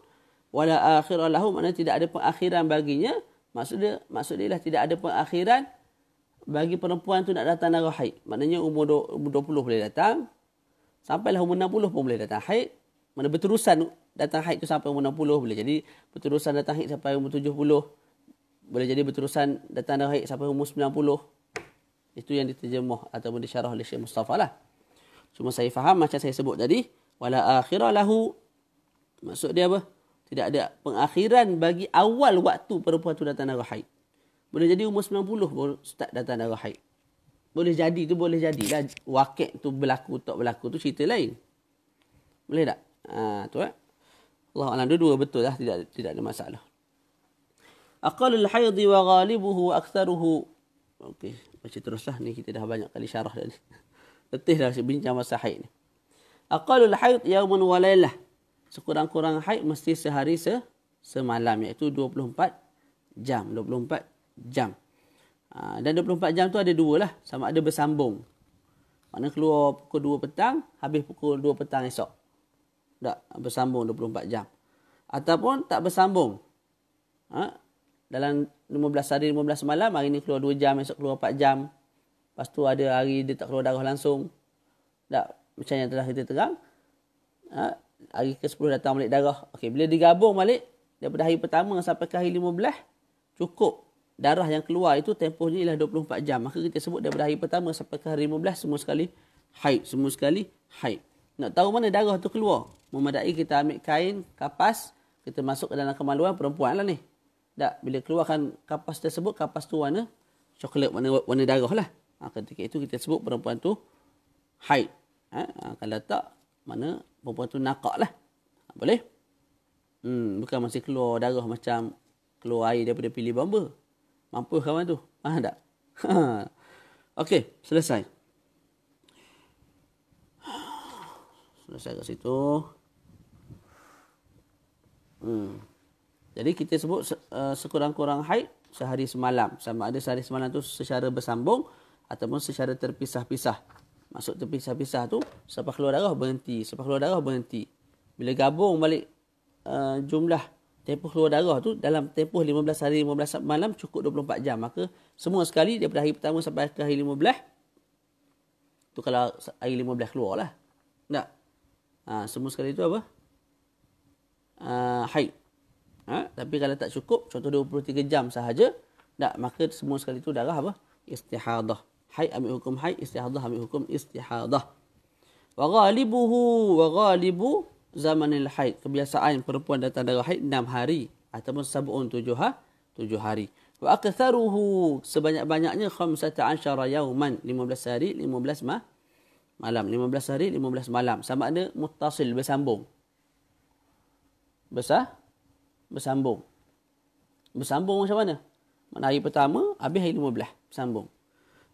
wala akhira lahu makna tidak ada pengakhiran baginya maksud dia maksud dia lah tidak ada pengakhiran bagi perempuan tu nak datang dalam haid. Maknanya umur 20 boleh datang. Sampailah umur 60 pun boleh datang haid. Mana berterusan datang haid tu sampai umur 60 boleh jadi. Berterusan datang haid sampai umur 70. Boleh jadi berterusan datang haid sampai umur 90. Itu yang diterjemah ataupun disyarah oleh Syekh Mustafa lah. Cuma saya faham macam saya sebut tadi. Wala akhirah lahu. Maksud dia apa? Tidak ada pengakhiran bagi awal waktu perempuan tu datang haid. Boleh jadi umur 90 baru start datang haid boleh jadi tu boleh jadilah wakil tu berlaku tak berlaku tu cerita lain boleh tak ha, tu eh Allah Alam dua, dua betul lah tidak tidak ada masalah aqalul haidhi wa ghalibuhu aktharuhu okey macam teruslah ni kita dah banyak kali syarah dah ni letih dah bincang masa haid ni aqalul haid yaumun wa sekurang-kurang haid mesti sehari se semalam iaitu 24 jam 24 jam Ha, dan 24 jam tu ada dua lah. Sama ada bersambung. Maknanya keluar pukul 2 petang, habis pukul 2 petang esok. Tak bersambung 24 jam. Ataupun tak bersambung. Ha? Dalam 15 hari, 15 malam, hari ni keluar 2 jam, esok keluar 4 jam. Lepas tu ada hari dia tak keluar darah langsung. Tak, macam yang telah kita terang. Ha? Hari ke-10 datang balik darah. Okey, bila digabung balik, daripada hari pertama sampai ke hari 15, cukup darah yang keluar itu tempohnya ialah 24 jam. Maka kita sebut daripada hari pertama sampai ke hari 15 semua sekali haid. Semua sekali haid. Nak tahu mana darah itu keluar? Memadai kita ambil kain, kapas, kita masuk ke dalam kemaluan perempuan lah ni. Tak, bila keluarkan kapas tersebut, kapas tu warna coklat, warna, warna darah lah. Ha, ketika itu kita sebut perempuan tu haid. Ha, ha kalau tak, mana perempuan tu nakak lah. Ha, boleh? Hmm, bukan masih keluar darah macam keluar air daripada pilih bomba. Mampu kawan tu. Faham tak? Okey, selesai. Selesai kat situ. Hmm. Jadi kita sebut uh, sekurang-kurang haid sehari semalam. Sama ada sehari semalam tu secara bersambung ataupun secara terpisah-pisah. Masuk terpisah-pisah tu sepah keluar darah berhenti, sepah keluar darah berhenti. Bila gabung balik uh, jumlah tempoh keluar darah tu dalam tempoh 15 hari 15 malam cukup 24 jam maka semua sekali daripada hari pertama sampai ke hari 15 tu kalau hari 15 keluarlah nak ha, semua sekali tu apa ha, haid ha, tapi kalau tak cukup contoh 23 jam sahaja nak maka semua sekali tu darah apa istihadah haid ambil hukum haid istihadah ambil hukum istihadah wa ghalibuhu wa ghalibu zamanil haid. Kebiasaan perempuan datang darah haid 6 hari. Ataupun sab'un 7 ha? tujuh hari. Wa aktharuhu sebanyak-banyaknya khamsata asyara yauman. 15 hari, 15 ma? malam. 15 hari, 15 malam. Sama ada mutasil bersambung. Besar? Bersambung. Bersambung macam mana? Mana hari pertama, habis hari 15. Bersambung.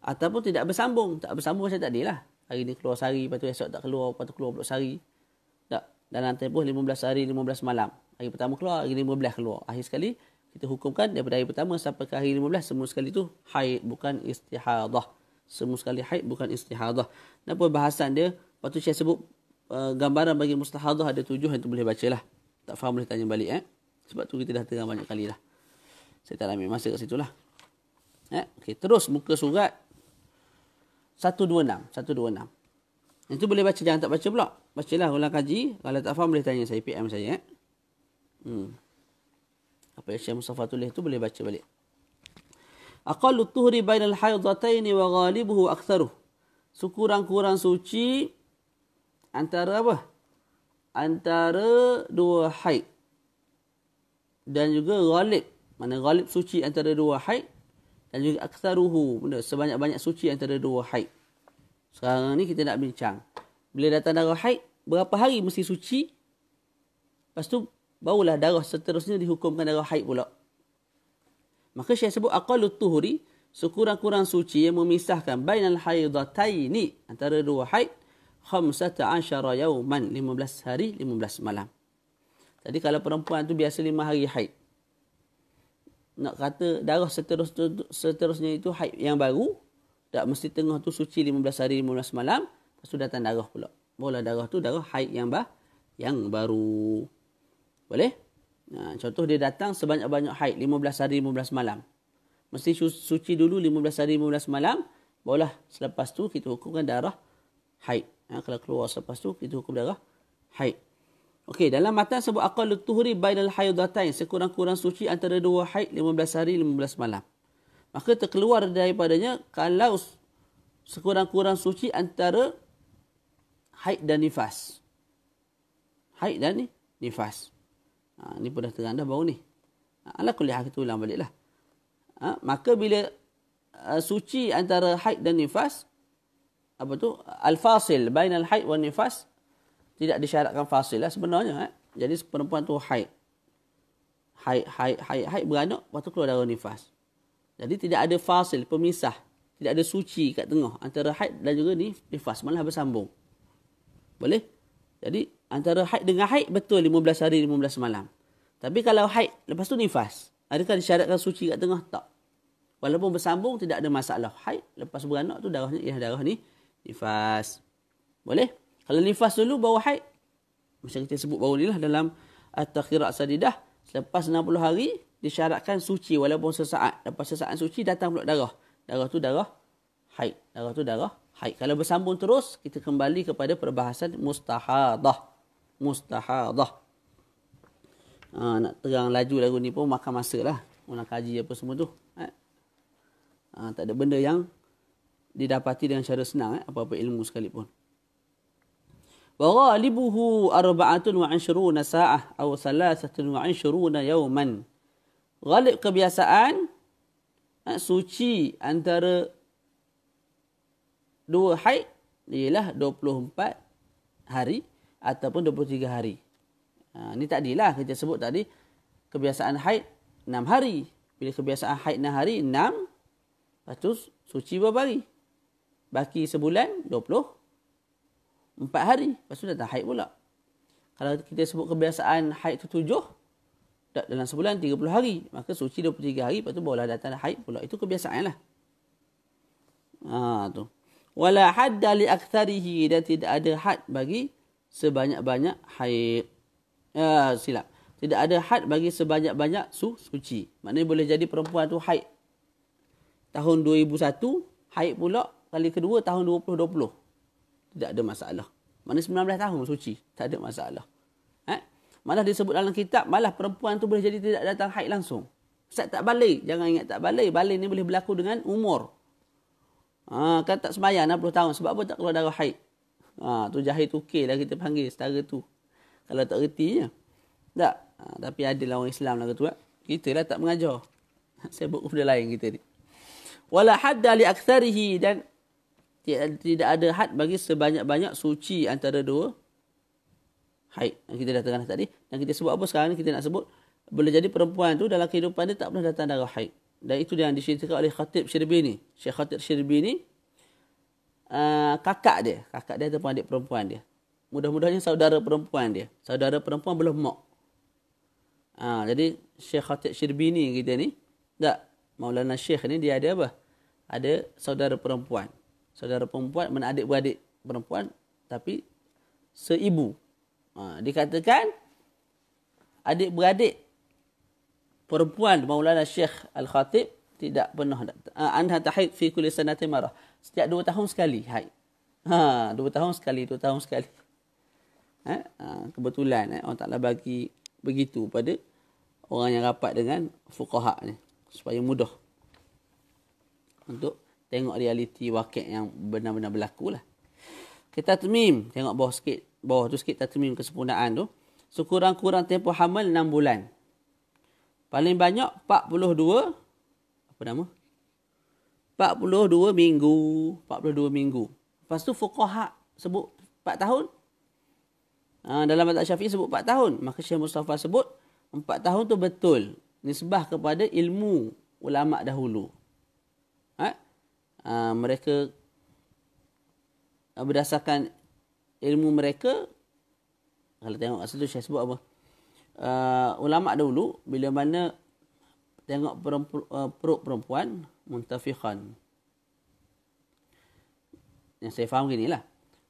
Ataupun tidak bersambung. Tak bersambung macam tadi lah. Hari ni keluar sari, lepas tu esok tak keluar, lepas tu keluar puluh sehari dalam tempoh 15 hari 15 malam. Hari pertama keluar, hari 15 keluar. Akhir sekali kita hukumkan daripada hari pertama sampai ke hari 15 semua sekali tu haid bukan istihadah. Semua sekali haid bukan istihadah. Kenapa bahasan dia? Patut saya sebut uh, gambaran bagi mustahadah ada tujuh yang tu boleh bacalah. Tak faham boleh tanya balik eh. Sebab tu kita dah terang banyak kali lah. Saya tak ambil masa kat situ lah. Eh? Okay, terus muka surat 126. 126. Itu boleh baca jangan tak baca pula. Bacalah ulang kaji. Kalau tak faham boleh tanya saya PM saya eh. Hmm. Apa yang Syekh Mustafa tulis tu boleh baca balik. Aqallu tuhri bainal haidhataini wa ghalibuhu aktharu. Sekurang-kurang suci antara apa? Antara dua haid. Dan juga ghalib. Mana ghalib suci antara dua haid. Dan juga aktharuhu. Sebanyak-banyak suci antara dua haid. Sekarang ni kita nak bincang. Bila datang darah haid, berapa hari mesti suci? Lepas tu, barulah darah seterusnya dihukumkan darah haid pula. Maka saya sebut, Aqalu tuhuri, sekurang-kurang suci yang memisahkan bainal haidataini antara dua haid, khamsata asyara yauman, 15 hari, 15 malam. Jadi kalau perempuan tu biasa lima hari haid, nak kata darah seterusnya, seterusnya itu haid yang baru, tak mesti tengah tu suci 15 hari 15 malam, lepas tu datang darah pula. Bola darah tu darah haid yang bah yang baru. Boleh? Nah, ha, contoh dia datang sebanyak-banyak haid 15 hari 15 malam. Mesti suci dulu 15 hari 15 malam, barulah selepas tu kita hukumkan darah haid. Ha, kalau keluar selepas tu kita hukum darah haid. Okey, dalam mata sebut aqallu tuhri bainal haidatain, sekurang-kurang suci antara dua haid 15 hari 15 malam maka terkeluar daripadanya kalau sekurang-kurang suci antara haid dan nifas. Haid dan ni, nifas. Ha, ini pun dah terang dah baru ni. Ha, Alah kuliah kita ulang baliklah. Ha, maka bila uh, suci antara haid dan nifas, apa tu? Al-fasil, bain al-haid wa nifas, tidak disyaratkan fasil lah sebenarnya. Eh. Jadi perempuan tu haid. Haid, haid, haid, haid beranak, lepas tu keluar darah nifas. Jadi tidak ada fasil, pemisah. Tidak ada suci kat tengah antara haid dan juga ni nifas. Malah bersambung. Boleh? Jadi antara haid dengan haid betul 15 hari, 15 malam. Tapi kalau haid lepas tu nifas. Adakah disyaratkan suci kat tengah? Tak. Walaupun bersambung tidak ada masalah. Haid lepas beranak tu darahnya ialah darah ni eh, nifas. Boleh? Kalau nifas dulu bawa haid. Macam kita sebut baru ni lah dalam At-Takhirat Sadidah. Selepas 60 hari, disyaratkan suci walaupun sesaat. Lepas sesaat suci, datang pula darah. Darah tu darah haid. Darah tu darah haid. Kalau bersambung terus, kita kembali kepada perbahasan mustahadah. Mustahadah. Ha, nak terang laju lagu ni pun makan masa lah. Nak kaji apa semua tu. Eh? Ha, tak ada benda yang didapati dengan cara senang. Eh? Apa-apa ilmu sekalipun. وغالبه أربعة وعشرون ساعة أو ثلاثة وعشرون يوماً Ghalib kebiasaan ha, suci antara dua haid ialah 24 hari ataupun 23 hari. Ha, ini tak adilah kita sebut tadi kebiasaan haid 6 hari. Bila kebiasaan haid 6 hari, 6. Lepas tu suci berapa hari? Baki sebulan 20 4 hari. Lepas tu tak haid pula. Kalau kita sebut kebiasaan haid tu 7, dalam sebulan 30 hari. Maka suci 23 hari, lepas tu barulah datang haid pula. Itu kebiasaan lah. Ha, tu. Wala hadda li aktharihi dan tidak ada had bagi sebanyak-banyak haid. Ha, silap. Tidak ada had bagi sebanyak-banyak su suci. Maknanya boleh jadi perempuan tu haid. Tahun 2001, haid pula kali kedua tahun 2020. Tidak ada masalah. Maknanya 19 tahun suci. Tak ada masalah. Malah disebut dalam kitab, malah perempuan tu boleh jadi tidak datang haid langsung. Ustaz tak balik. Jangan ingat tak balik. Balik ni boleh berlaku dengan umur. Ha, kan tak sembahyang 60 tahun. Sebab apa tak keluar darah haid? Ha, tu jahit tu okey lah kita panggil setara tu. Kalau tak reti je. Tak? Ha, tapi ada lah orang Islam lah kata. Kita lah tak mengajar. Saya buat benda lain kita ni. Wala hadda li aktharihi dan tidak ada had bagi sebanyak-banyak suci antara dua haid yang kita dah terangkan tadi yang kita sebut apa sekarang ni kita nak sebut boleh jadi perempuan tu dalam kehidupan dia tak pernah datang darah haid dan itu yang diceritakan oleh khatib syirbi ni syekh khatib syirbi ni uh, kakak dia kakak dia ataupun adik perempuan dia mudah-mudahnya saudara perempuan dia saudara perempuan belum mak ha, jadi syekh khatib syirbi ni kita ni tak maulana syekh ni dia ada apa ada saudara perempuan saudara perempuan mana adik beradik perempuan tapi seibu Ha, dikatakan adik-beradik perempuan Maulana Syekh Al-Khatib tidak pernah ha, anha tahid fi kulli sanatin marah. Setiap dua tahun sekali haid. Ha, dua tahun sekali, dua tahun sekali. Ha, ha, kebetulan eh, orang taklah bagi begitu pada orang yang rapat dengan fuqaha ni supaya mudah untuk tengok realiti wakil yang benar-benar berlaku lah. Kita temim, tengok bawah sikit bawah tu sikit tatmim kesempurnaan tu sekurang-kurang tempoh hamil 6 bulan paling banyak 42 apa nama 42 minggu 42 minggu lepas tu fuqaha sebut 4 tahun ha, dalam mazhab syafi'i sebut 4 tahun maka Syekh Mustafa sebut 4 tahun tu betul nisbah kepada ilmu ulama dahulu ha? Ha, mereka berdasarkan ilmu mereka kalau tengok asal tu saya sebut apa uh, ulama dulu bila mana tengok perempuan, ah, perut perempuan muntafikan yang saya faham gini lah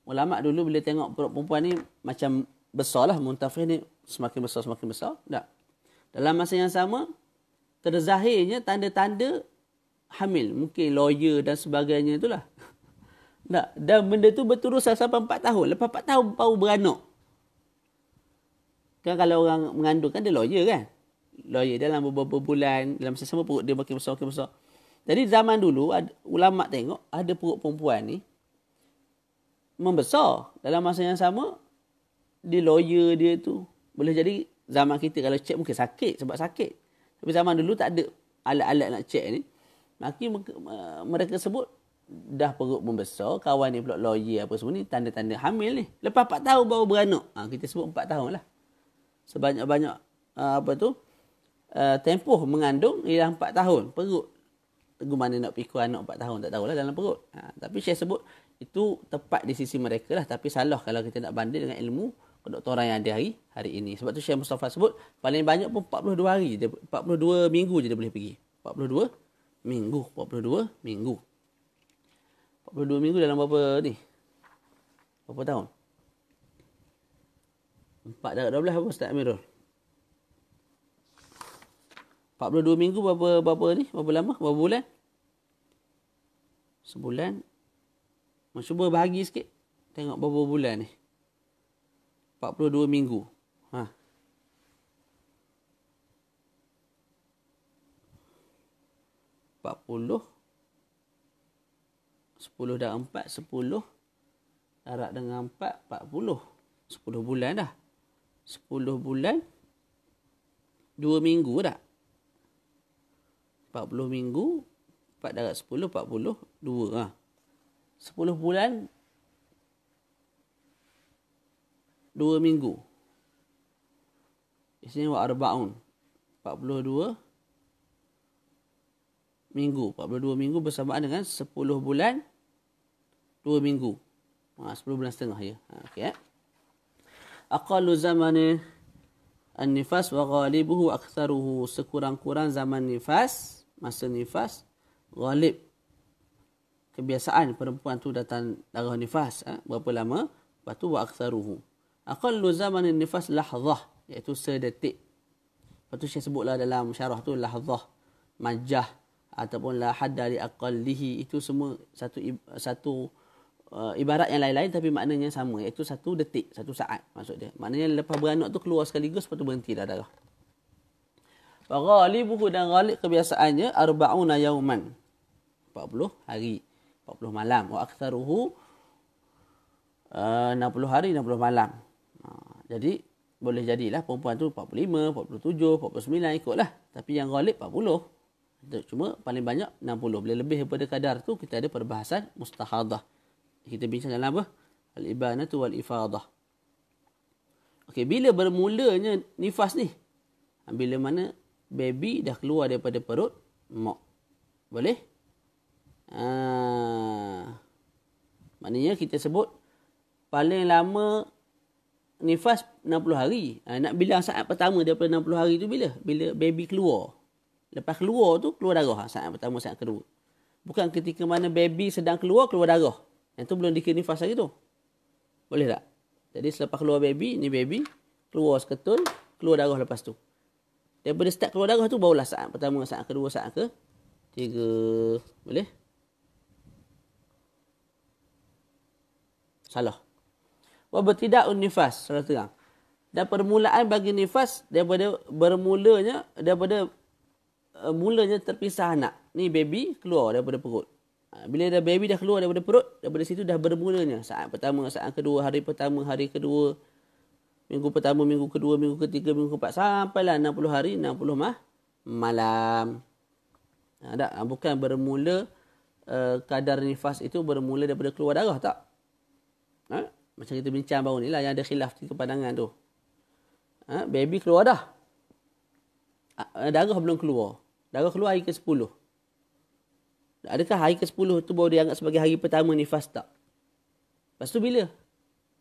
ulama dulu bila tengok perut perempuan ni macam besar lah muntafik ni semakin besar semakin besar tak dalam masa yang sama terzahirnya tanda-tanda hamil mungkin lawyer dan sebagainya itulah Nah Dan benda tu berterusan sampai empat tahun. Lepas empat tahun baru beranak. Kan kalau orang mengandung kan dia lawyer kan? Lawyer dalam beberapa bulan. Dalam masa sama perut dia makin besar, makin besar. Jadi zaman dulu ulama' tengok ada perut perempuan ni membesar. Dalam masa yang sama dia lawyer dia tu. Boleh jadi zaman kita kalau cek mungkin sakit sebab sakit. Tapi zaman dulu tak ada alat-alat nak cek ni. Maka eh, mereka sebut dah perut pun besar, kawan ni pula lawyer apa semua ni, tanda-tanda hamil ni. Lepas 4 tahun baru beranak. Ha, kita sebut empat tahun lah. Sebanyak-banyak uh, apa tu, uh, tempoh mengandung ialah empat tahun. Perut. Teguh mana nak pikul anak empat tahun, tak tahulah dalam perut. Ha, tapi saya sebut, itu tepat di sisi mereka lah. Tapi salah kalau kita nak banding dengan ilmu kedoktoran yang ada hari, hari ini. Sebab tu saya Mustafa sebut, paling banyak pun 42 hari. Dia, 42 minggu je dia boleh pergi. 42 minggu. 42 minggu. 42 minggu. Berdua minggu dalam berapa ni? Berapa tahun? Empat darat dua belas apa Ustaz Amirul? Empat puluh dua minggu berapa, berapa ni? Berapa lama? Berapa bulan? Sebulan? Mau cuba bahagi sikit. Tengok berapa bulan ni. Empat puluh dua minggu. Ha. Empat puluh 10 dan 4 10 darab dengan 4 40 10 bulan dah 10 bulan 2 minggu dah 40 minggu 4 darab 10 40 2 lah 10 bulan 2 minggu Isinya wa arbaun 42 minggu 42 minggu bersamaan dengan 10 bulan dua minggu. Ha, sepuluh bulan setengah ya. Ha, okay, eh? Aqallu zamani an-nifas wa ghalibuhu aktharuhu sekurang-kurang zaman nifas, masa nifas ghalib kebiasaan perempuan tu datang darah nifas eh? berapa lama lepas tu wa aktharuhu aqallu zaman an-nifas lahzah iaitu sedetik lepas tu saya sebutlah dalam syarah tu lahzah majah ataupun la hadda li aqallihi itu semua satu satu uh, ibarat yang lain-lain tapi maknanya sama iaitu satu detik, satu saat maksud dia. Maknanya lepas beranak tu keluar sekaligus lepas tu berhenti dah darah. Wa ghalibuhu dan ghalib kebiasaannya arba'una yauman. 40 hari, 40 malam. Wa aktsaruhu uh, 60 hari, 60 malam. Uh, jadi boleh jadilah perempuan tu 45, 47, 49 ikutlah. Tapi yang ghalib 40. Cuma paling banyak 60. Boleh lebih daripada kadar tu kita ada perbahasan mustahadah kita bincang dalam apa? Al-ibanatu wal-ifadah. Okay, bila bermulanya nifas ni? Bila mana baby dah keluar daripada perut mak. Boleh? Ha. Maknanya kita sebut paling lama nifas 60 hari. Ha, nak bilang saat pertama daripada 60 hari tu bila? Bila baby keluar. Lepas keluar tu keluar darah ha, saat pertama, saat kedua. Bukan ketika mana baby sedang keluar, keluar darah. Yang tu belum dikira nifas lagi tu. Boleh tak? Jadi selepas keluar baby, ni baby, keluar seketul, keluar darah lepas tu. Daripada start keluar darah tu, barulah saat pertama, saat kedua, saat ke. Tiga. Boleh? Salah. Wabah tidak nifas, salah terang. Dan permulaan bagi nifas, daripada bermulanya, daripada uh, mulanya terpisah anak. Ni baby keluar daripada perut. Ah, bila dah baby dah keluar daripada perut, daripada situ dah bermulanya. Saat pertama, saat kedua, hari pertama, hari kedua, minggu pertama, minggu kedua, minggu ketiga, minggu keempat. Sampailah 60 hari, 60 mah, malam. Ha, tak, ah, bukan bermula uh, kadar nifas itu bermula daripada keluar darah tak? Ha? Macam kita bincang baru ni lah yang ada khilaf di kepandangan tu. Ha? Baby keluar dah. Ha, darah belum keluar. Darah keluar hari ke-10. Adakah hari ke-10 tu baru dianggap sebagai hari pertama nifas tak? Lepas tu bila?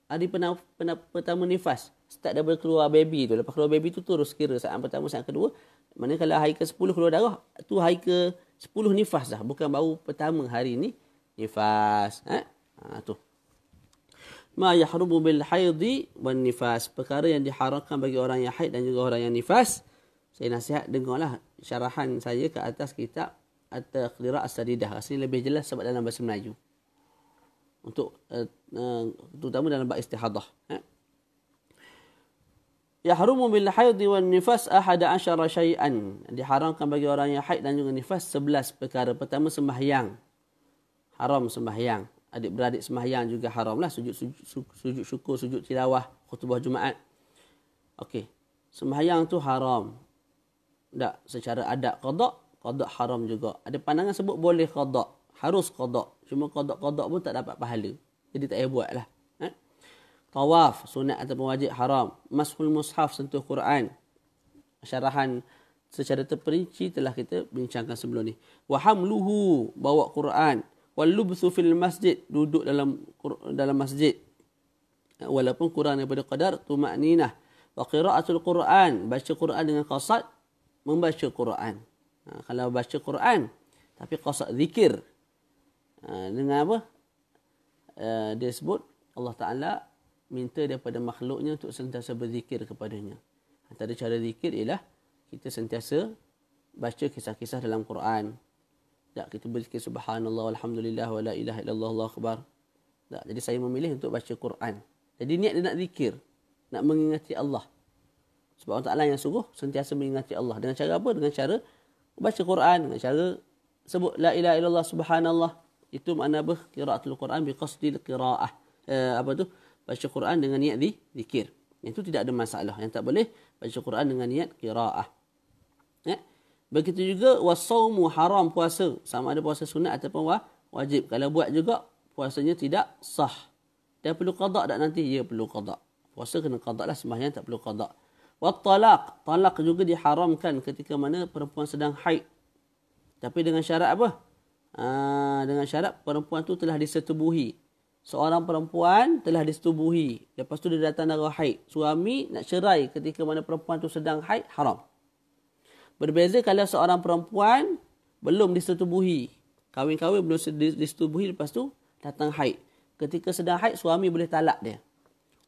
Hari pernah, pernah, pertama nifas. Start daripada keluar baby tu. Lepas keluar baby tu terus kira saat pertama, saat kedua. Mana kalau hari ke-10 keluar darah, tu hari ke-10 nifas dah. Bukan baru pertama hari ni nifas. Ha? ha tu. Ma yahrubu bil haidi wan nifas. Perkara yang diharamkan bagi orang yang haid dan juga orang yang nifas. Saya nasihat dengarlah syarahan saya ke atas kitab atau qira'ah sadidah. Rasanya lebih jelas sebab dalam bahasa Melayu. Untuk uh, uh, terutama dalam bahasa istihadah, ya. Yahrumu bil hayd wan nifas ahada anshar syai'an. Diharamkan bagi orang yang haid dan juga nifas sebelas perkara. Pertama sembahyang. Haram sembahyang. Adik-beradik sembahyang juga haramlah. Sujud, sujud, sujud syukur, sujud tilawah, khutbah Jumaat. Okey. Sembahyang tu haram. Tak secara adab qadak Kodok haram juga. Ada pandangan sebut boleh kodok, harus kodok. Cuma kodok-kodok pun tak dapat pahala. Jadi tak payah buatlah. Eh? Tawaf sunat atau wajib haram. Mashul mushaf sentuh Quran. Syarahan secara terperinci telah kita bincangkan sebelum ni. Wa hamluhu bawa Quran wal lubthu fil masjid duduk dalam dalam masjid. Walaupun Quran daripada qadar tu makninah. Wa qira'atul Quran baca Quran dengan qasad membaca Quran. Ha, kalau baca Quran tapi qasad zikir. Ha, dengan apa? Ha, dia sebut Allah Ta'ala minta daripada makhluknya untuk sentiasa berzikir kepadanya. Antara cara zikir ialah kita sentiasa baca kisah-kisah dalam Quran. Tak, kita berzikir subhanallah walhamdulillah wala ilaha illallah Allah akbar. Tak, jadi saya memilih untuk baca Quran. Jadi niat dia nak zikir. Nak mengingati Allah. Sebab Allah Ta'ala yang suruh sentiasa mengingati Allah. Dengan cara apa? Dengan cara baca Quran dengan cara sebut la ilaha illallah subhanallah itu makna apa qiraatul quran bi qasdil qiraah eh, apa tu baca Quran dengan niat di, zikir yang itu tidak ada masalah yang tak boleh baca Quran dengan niat qiraah ya begitu juga wasaumu haram puasa sama ada puasa sunat ataupun wa, wajib kalau buat juga puasanya tidak sah dia perlu qada tak nanti ya perlu qada puasa kena qada lah sembahyang tak perlu qada Wattalaq, talak juga diharamkan ketika mana perempuan sedang haid. Tapi dengan syarat apa? Ha, dengan syarat perempuan tu telah disetubuhi. Seorang perempuan telah disetubuhi. Lepas tu dia datang darah haid. Suami nak cerai ketika mana perempuan tu sedang haid, haram. Berbeza kalau seorang perempuan belum disetubuhi. Kawin-kawin belum disetubuhi lepas tu datang haid. Ketika sedang haid, suami boleh talak dia.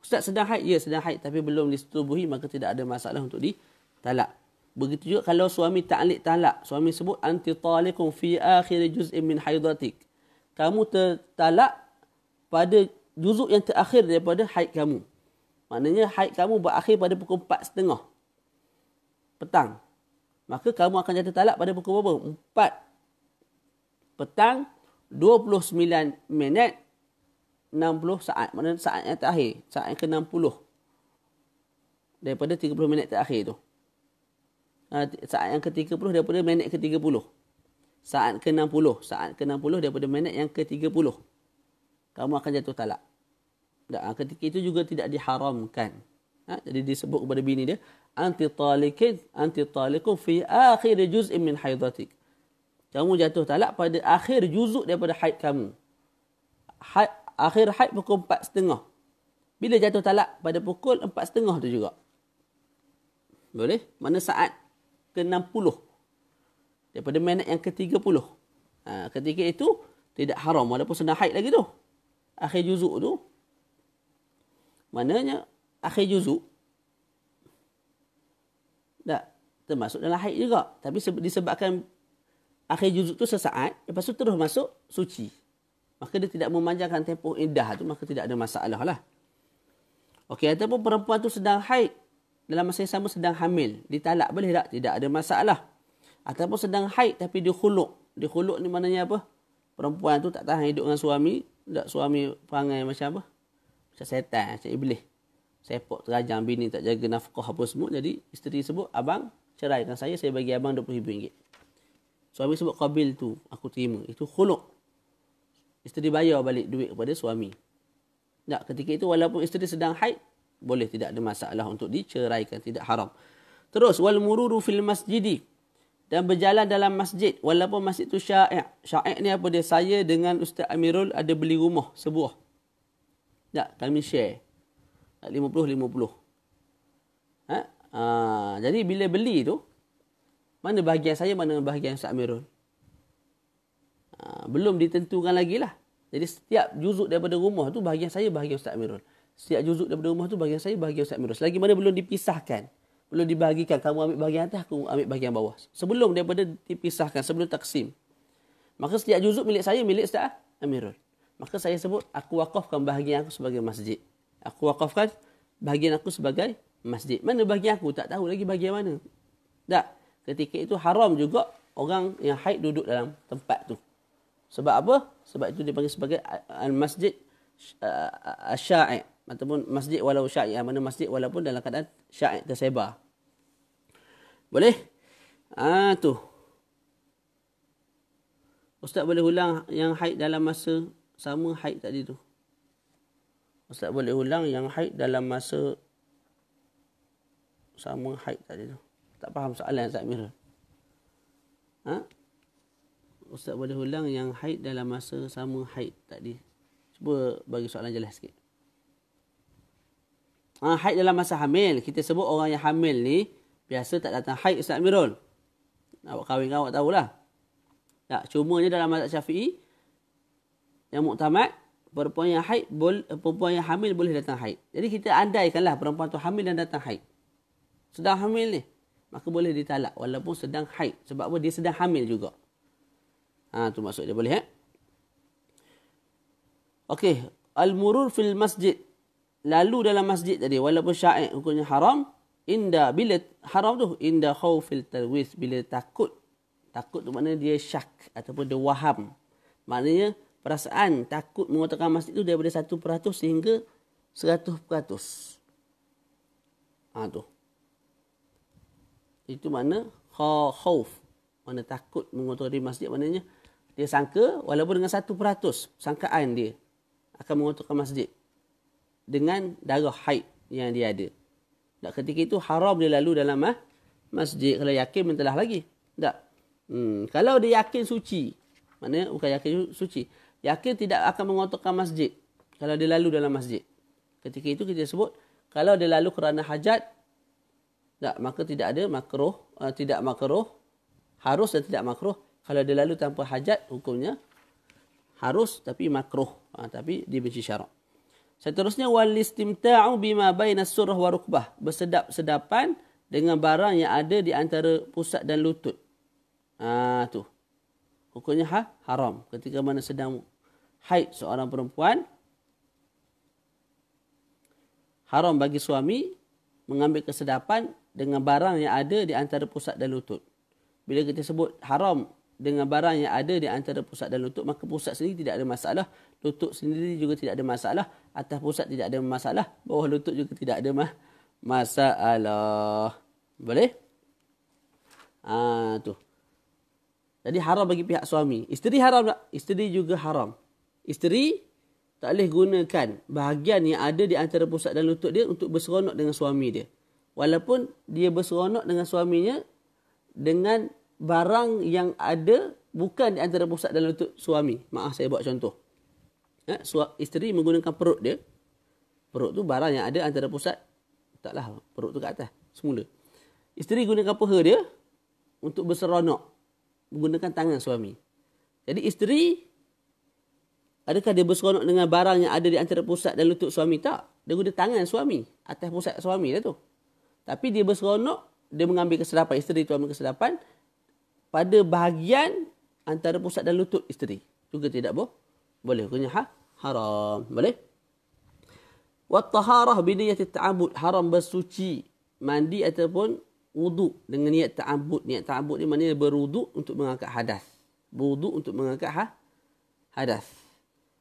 Ustaz sedang haid? Ya, sedang haid. Tapi belum disetubuhi, maka tidak ada masalah untuk ditalak. Begitu juga kalau suami ta'alik talak. Suami sebut, anti talikum fi akhir juz'in min haidatik. Kamu tertalak pada juzuk yang terakhir daripada haid kamu. Maknanya haid kamu berakhir pada pukul 4.30 petang. Maka kamu akan jatuh talak pada pukul berapa? 4 petang 29 minit 60 saat. mana saat yang terakhir. Saat yang ke-60. Daripada 30 minit terakhir tu. Ha, saat yang ke-30 daripada minit ke-30. Saat ke-60. Saat ke-60 daripada minit yang ke-30. Kamu akan jatuh talak. Dan ha, ketika itu juga tidak diharamkan. Ha? Jadi disebut kepada bini dia. Anti talikin, anti talikun fi akhir juz'in min haidatik. Kamu jatuh talak pada akhir juzuk daripada haid kamu. Haid akhir haid pukul 4.30. Bila jatuh talak? Pada pukul 4.30 tu juga. Boleh? Mana saat ke-60. Daripada minit yang ke-30. Ha, ketika itu, tidak haram. Walaupun sedang haid lagi tu. Akhir juzuk tu. Maknanya, akhir juzuk. Tak. Termasuk dalam haid juga. Tapi disebabkan akhir juzuk tu sesaat. Lepas tu terus masuk Suci maka dia tidak memanjangkan tempoh iddah tu maka tidak ada masalah lah. Okey ataupun perempuan tu sedang haid dalam masa yang sama sedang hamil, ditalak boleh tak? Tidak ada masalah. Ataupun sedang haid tapi dia dia Dikhuluk ni maknanya apa? Perempuan tu tak tahan hidup dengan suami, tak suami perangai macam apa? Macam setan, macam iblis. Sepak terajam bini tak jaga nafkah apa semua. Jadi isteri sebut, abang ceraikan saya, saya bagi abang RM20,000. Suami sebut, kabil tu aku terima. Itu khuluk isteri bayar balik duit kepada suami. Tak, ketika itu walaupun isteri sedang haid, boleh tidak ada masalah untuk diceraikan, tidak haram. Terus, wal mururu fil masjidi. Dan berjalan dalam masjid, walaupun masjid itu syai' Syai' ni apa dia? Saya dengan Ustaz Amirul ada beli rumah sebuah. Tak, kami share. 50-50. Ha? Ha, jadi bila beli tu, mana bahagian saya, mana bahagian Ustaz Amirul? Ha, belum ditentukan lagi lah. Jadi setiap juzuk daripada rumah tu bahagian saya bahagian Ustaz Amirul. Setiap juzuk daripada rumah tu bahagian saya bahagian Ustaz Amirul. Selagi mana belum dipisahkan. Belum dibahagikan. Kamu ambil bahagian atas, aku ambil bahagian bawah. Sebelum daripada dipisahkan, sebelum taksim. Maka setiap juzuk milik saya, milik Ustaz Amirul. Maka saya sebut, aku wakafkan bahagian aku sebagai masjid. Aku wakafkan bahagian aku sebagai masjid. Mana bahagian aku? Tak tahu lagi bahagian mana. Tak. Ketika itu haram juga orang yang haid duduk dalam tempat tu. Sebab apa? Sebab itu dipanggil sebagai al-masjid asy-sya'i ataupun masjid walau sya'i, mana masjid walaupun dalam keadaan sya'i tersebar. Boleh? Ah ha, tu. Ustaz boleh ulang yang haid dalam masa sama haid tadi tu. Ustaz boleh ulang yang haid dalam masa sama haid tadi tu. Tak faham soalan Zamir. Ha? Ustaz boleh ulang yang haid dalam masa sama haid tadi. Cuba bagi soalan jelas sikit. Ha, haid dalam masa hamil. Kita sebut orang yang hamil ni biasa tak datang haid Ustaz Mirul. Awak kahwin kan awak tahulah. Tak, Cuma cumanya dalam masa syafi'i yang muktamad perempuan yang haid bol, perempuan yang hamil boleh datang haid. Jadi kita andaikanlah perempuan tu hamil dan datang haid. Sedang hamil ni maka boleh ditalak walaupun sedang haid sebab apa dia sedang hamil juga. Ha, tu masuk dia boleh eh. Okey, al-murur fil masjid. Lalu dalam masjid tadi walaupun syai' hukumnya haram, inda bila haram tu inda khaufil talwis bila takut. Takut tu maknanya dia syak ataupun dia waham. Maknanya perasaan takut mengotakkan masjid tu daripada 1% sehingga 100%. Ha, tu. Itu makna khauf. Mana takut mengotori masjid maknanya dia sangka walaupun dengan satu peratus sangkaan dia akan menguntungkan masjid dengan darah haid yang dia ada. Tak ketika itu haram dia lalu dalam ah, masjid kalau yakin mentelah lagi. Tak. Hmm. Kalau dia yakin suci, mana bukan yakin suci, yakin tidak akan menguntungkan masjid kalau dia lalu dalam masjid. Ketika itu kita sebut kalau dia lalu kerana hajat, tak maka tidak ada makruh, uh, tidak makruh, harus dan tidak makruh kalau dia lalu tanpa hajat hukumnya harus tapi makruh ha, tapi dibenci syarak seterusnya wal istimta'u bima baina surah wa bersedap-sedapan dengan barang yang ada di antara pusat dan lutut ha tu hukumnya ha, haram ketika mana sedang haid seorang perempuan haram bagi suami mengambil kesedapan dengan barang yang ada di antara pusat dan lutut. Bila kita sebut haram dengan barang yang ada di antara pusat dan lutut maka pusat sendiri tidak ada masalah lutut sendiri juga tidak ada masalah atas pusat tidak ada masalah bawah lutut juga tidak ada ma- masalah boleh ah ha, tu jadi haram bagi pihak suami isteri haram tak isteri juga haram isteri tak boleh gunakan bahagian yang ada di antara pusat dan lutut dia untuk berseronok dengan suami dia walaupun dia berseronok dengan suaminya dengan barang yang ada bukan di antara pusat dan lutut suami. Maaf saya buat contoh. Ha? Eh, Suak isteri menggunakan perut dia. Perut tu barang yang ada antara pusat. Taklah perut tu kat atas. Semula. Isteri gunakan peha dia untuk berseronok. Menggunakan tangan suami. Jadi isteri adakah dia berseronok dengan barang yang ada di antara pusat dan lutut suami? Tak. Dia guna tangan suami. Atas pusat suami dia lah tu. Tapi dia berseronok. Dia mengambil kesedapan. Isteri tu ambil Kesedapan pada bahagian antara pusat dan lutut isteri. Juga tidak boh. Boleh hukumnya ha? haram. Boleh? Wa taharah bi niyat ta'abbud haram bersuci mandi ataupun wudu dengan niat ta'abbud. Niat ta'abbud ni maknanya berwuduk untuk mengangkat hadas. Berwuduk untuk mengangkat ha? hadas.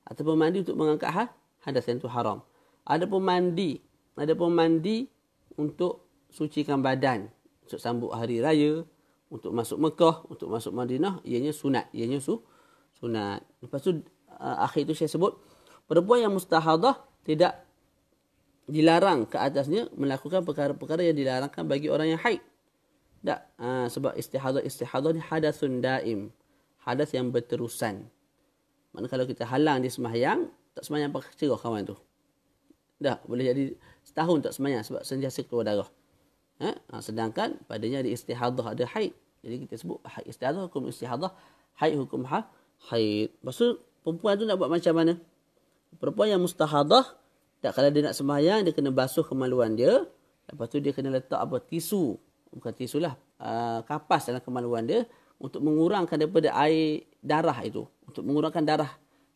Ataupun mandi untuk mengangkat ha? hadas yang itu haram. Adapun mandi, adapun mandi untuk sucikan badan untuk sambut hari raya untuk masuk Mekah, untuk masuk Madinah, ianya sunat, ianya su sunat. Lepas tu uh, akhir tu saya sebut perempuan yang mustahadah tidak dilarang ke atasnya melakukan perkara-perkara yang dilarangkan bagi orang yang haid. Tak. Uh, sebab istihadah istihadah ni hadasun daim. Hadas yang berterusan. Maksudnya kalau kita halang dia semahyang, tak semahyang pakai cerah kawan tu. Dah boleh jadi setahun tak semahyang sebab sentiasa keluar darah. Ha? ha? Sedangkan padanya ada istihadah, ada haid. Jadi kita sebut istihadah hukum istihadah, haid hukum ha, haid. Lepas tu, perempuan tu nak buat macam mana? Perempuan yang mustahadah, tak kalau dia nak sembahyang, dia kena basuh kemaluan dia. Lepas tu dia kena letak apa tisu. Bukan tisu lah. Uh, kapas dalam kemaluan dia. Untuk mengurangkan daripada air darah itu. Untuk mengurangkan darah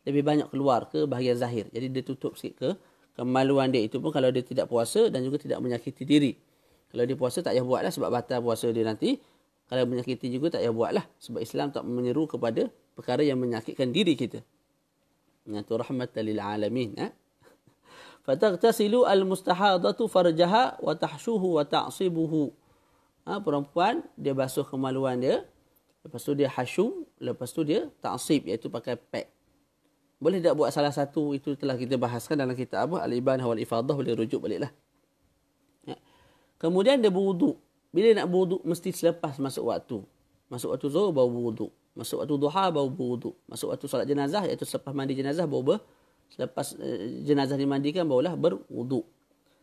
lebih banyak keluar ke bahagian zahir. Jadi dia tutup sikit ke kemaluan dia itu pun kalau dia tidak puasa dan juga tidak menyakiti diri. Kalau dia puasa tak payah buatlah sebab batal puasa dia nanti. Kalau menyakiti juga tak payah buatlah sebab Islam tak menyeru kepada perkara yang menyakitkan diri kita. Ya tu rahmatan lil alamin. Ha? Eh? Fataghtasilu al mustahadatu farjaha wa tahshuhu wa ta'asibuhu. Ha, perempuan dia basuh kemaluan dia. Lepas tu dia hashu, lepas tu dia ta'asib. iaitu pakai pek. Boleh tak buat salah satu itu telah kita bahaskan dalam kitab Al-Ibanah Hawal Ifadah boleh rujuk baliklah. Kemudian dia berwuduk. Bila nak berwuduk mesti selepas masuk waktu. Masuk waktu zuhur baru berwuduk. Masuk waktu duha baru berwuduk. Masuk waktu solat jenazah iaitu selepas mandi jenazah baru ber selepas eh, jenazah dimandikan barulah berwuduk.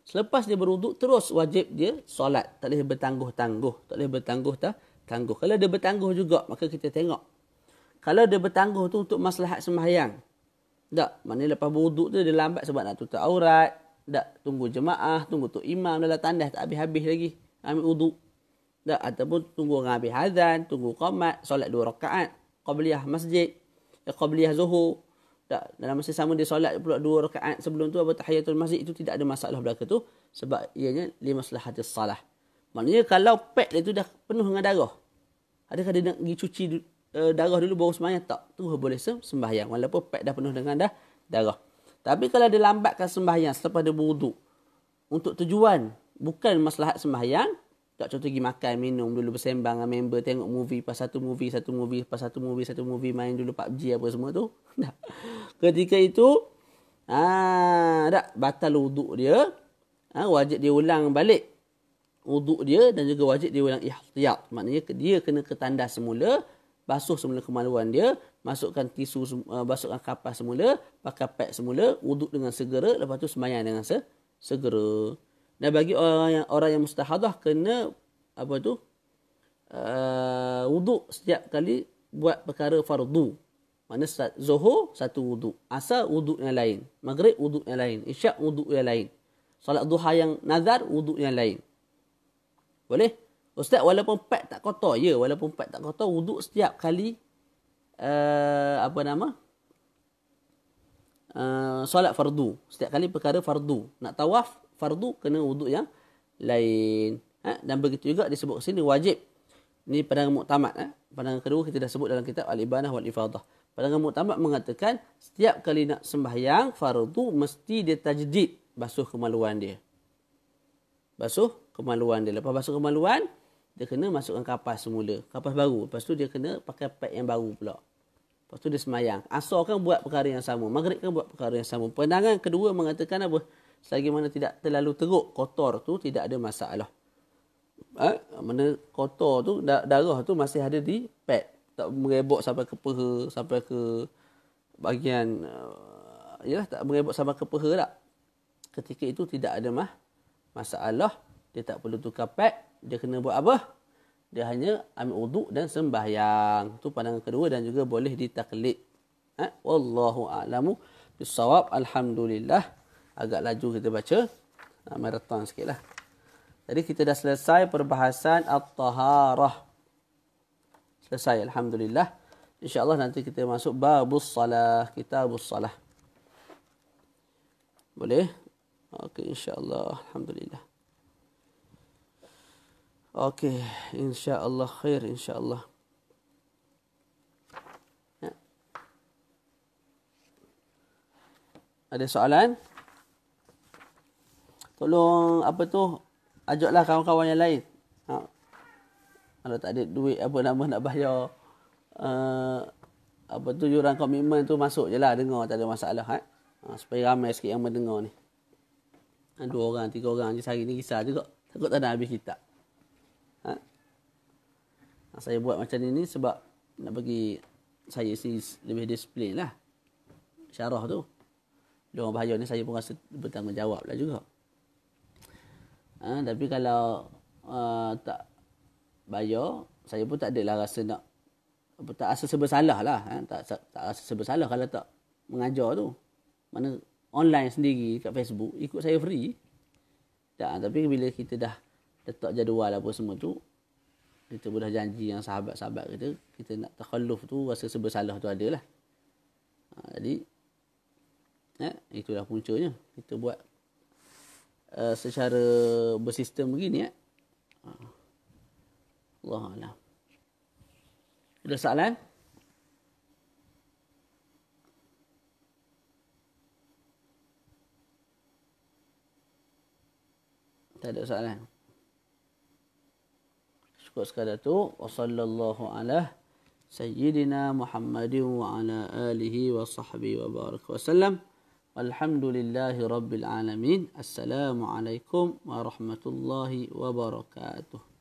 Selepas dia berwuduk terus wajib dia solat. Tak boleh bertangguh-tangguh, tak boleh bertangguh tak tangguh. Kalau dia bertangguh juga maka kita tengok. Kalau dia bertangguh tu untuk maslahat sembahyang. Tak, maknanya lepas berwuduk tu dia lambat sebab nak tutup aurat, tak, tunggu jemaah, tunggu tu imam dalam tandas tak habis-habis lagi. Ambil wudu. Tak, ataupun tunggu orang habis azan, tunggu qamat, solat dua rakaat. Qabliyah masjid. Ya, qabliyah zuhur. Tak, dalam masa sama dia solat pula dua rakaat sebelum tu, apa tahiyatul masjid itu tidak ada masalah belakang tu. Sebab ianya lima selahat salah. Maknanya kalau pek dia tu dah penuh dengan darah. Adakah dia nak pergi cuci eh, darah dulu baru semayang? Tak, tu boleh sembahyang. Walaupun pek dah penuh dengan dah darah. Tapi kalau dia lambatkan sembahyang selepas dia buruduk untuk tujuan bukan maslahat sembahyang, tak contoh pergi makan, minum dulu bersembang dengan member, tengok movie, pas satu movie, satu movie, pas satu movie, satu movie, main dulu PUBG apa semua tu. Ketika itu, ah, tak, batal wuduk dia, ah, wajib dia ulang balik wuduk dia dan juga wajib dia ulang ihtiyat. Maknanya dia kena ketandas semula, basuh semula kemaluan dia masukkan tisu uh, eh, basuhkan kapas semula pakai pad semula wuduk dengan segera lepas tu sembahyang dengan se- segera dan bagi orang yang orang yang mustahadah kena apa tu uh, wuduk setiap kali buat perkara fardu mana zuhur satu wuduk asar wuduk yang lain maghrib wuduk yang lain isyak wuduk yang lain solat duha yang nazar wuduk yang lain boleh ustaz walaupun pad tak kotor ya walaupun pad tak kotor wuduk setiap kali uh, apa nama? Uh, solat fardu. Setiap kali perkara fardu. Nak tawaf fardu kena wuduk yang lain. Ha? Dan begitu juga disebut sini wajib. Ini pandangan muktamad. Ha? Pandangan kedua kita dah sebut dalam kitab Al-Ibanah wal-Ifadah. Pandangan muktamad mengatakan setiap kali nak sembahyang fardu mesti dia tajdid basuh kemaluan dia. Basuh kemaluan dia. Lepas basuh kemaluan, dia kena masukkan kapas semula. Kapas baru. Lepas tu dia kena pakai pad yang baru pula. Lepas tu dia semayang. Asal kan buat perkara yang sama. Maghrib kan buat perkara yang sama. Pandangan kedua mengatakan apa? Selagi mana tidak terlalu teruk kotor tu tidak ada masalah. Ha? Mana kotor tu, darah tu masih ada di pad. Tak merebok sampai ke peha, sampai ke bagian... Uh, eh, yalah, tak merebok sampai ke peha tak? Lah. Ketika itu tidak ada mah masalah. Dia tak perlu tukar pad dia kena buat apa? Dia hanya ambil uduk dan sembahyang. Itu pandangan kedua dan juga boleh ditaklid. Ha? Wallahu a'lamu bisawab. Alhamdulillah. Agak laju kita baca. Ha, ah, Maraton sikitlah. Jadi kita dah selesai perbahasan At-Taharah. Selesai Alhamdulillah. InsyaAllah nanti kita masuk Babus Salah. Kitabus Salah. Boleh? Okey insyaAllah. Alhamdulillah. Okey, insya-Allah khair insya-Allah. Ya. Ada soalan? Tolong apa tu? Ajaklah kawan-kawan yang lain. Ha. Kalau tak ada duit apa nama nak bayar uh, apa tu yuran komitmen tu masuk je lah dengar tak ada masalah ha? ha supaya ramai sikit yang mendengar ni. Ha, dua orang, tiga orang je sehari ni kisah juga. Takut tak nak habis kitab saya buat macam ni sebab nak bagi saya si lebih disiplin lah syarah tu dia bahaya ni saya pun rasa bertanggungjawab lah juga ha, tapi kalau uh, tak bayar saya pun tak adalah rasa nak tak rasa sebersalah lah ha, tak, tak rasa sebersalah kalau tak mengajar tu mana online sendiri kat Facebook ikut saya free tak, tapi bila kita dah letak jadual apa semua tu kita sudah janji yang sahabat-sahabat kita kita nak terkhaluf tu rasa sebab salah tu adalah ha, jadi ya itulah puncanya kita buat uh, secara bersistem begini ya ha. Allah Allah ada soalan tak ada soalan cukup sekadar tu wa sallallahu ala sayyidina muhammadin wa ala alihi wa sahbihi wa baraka wa sallam walhamdulillahi rabbil alamin assalamualaikum warahmatullahi wabarakatuh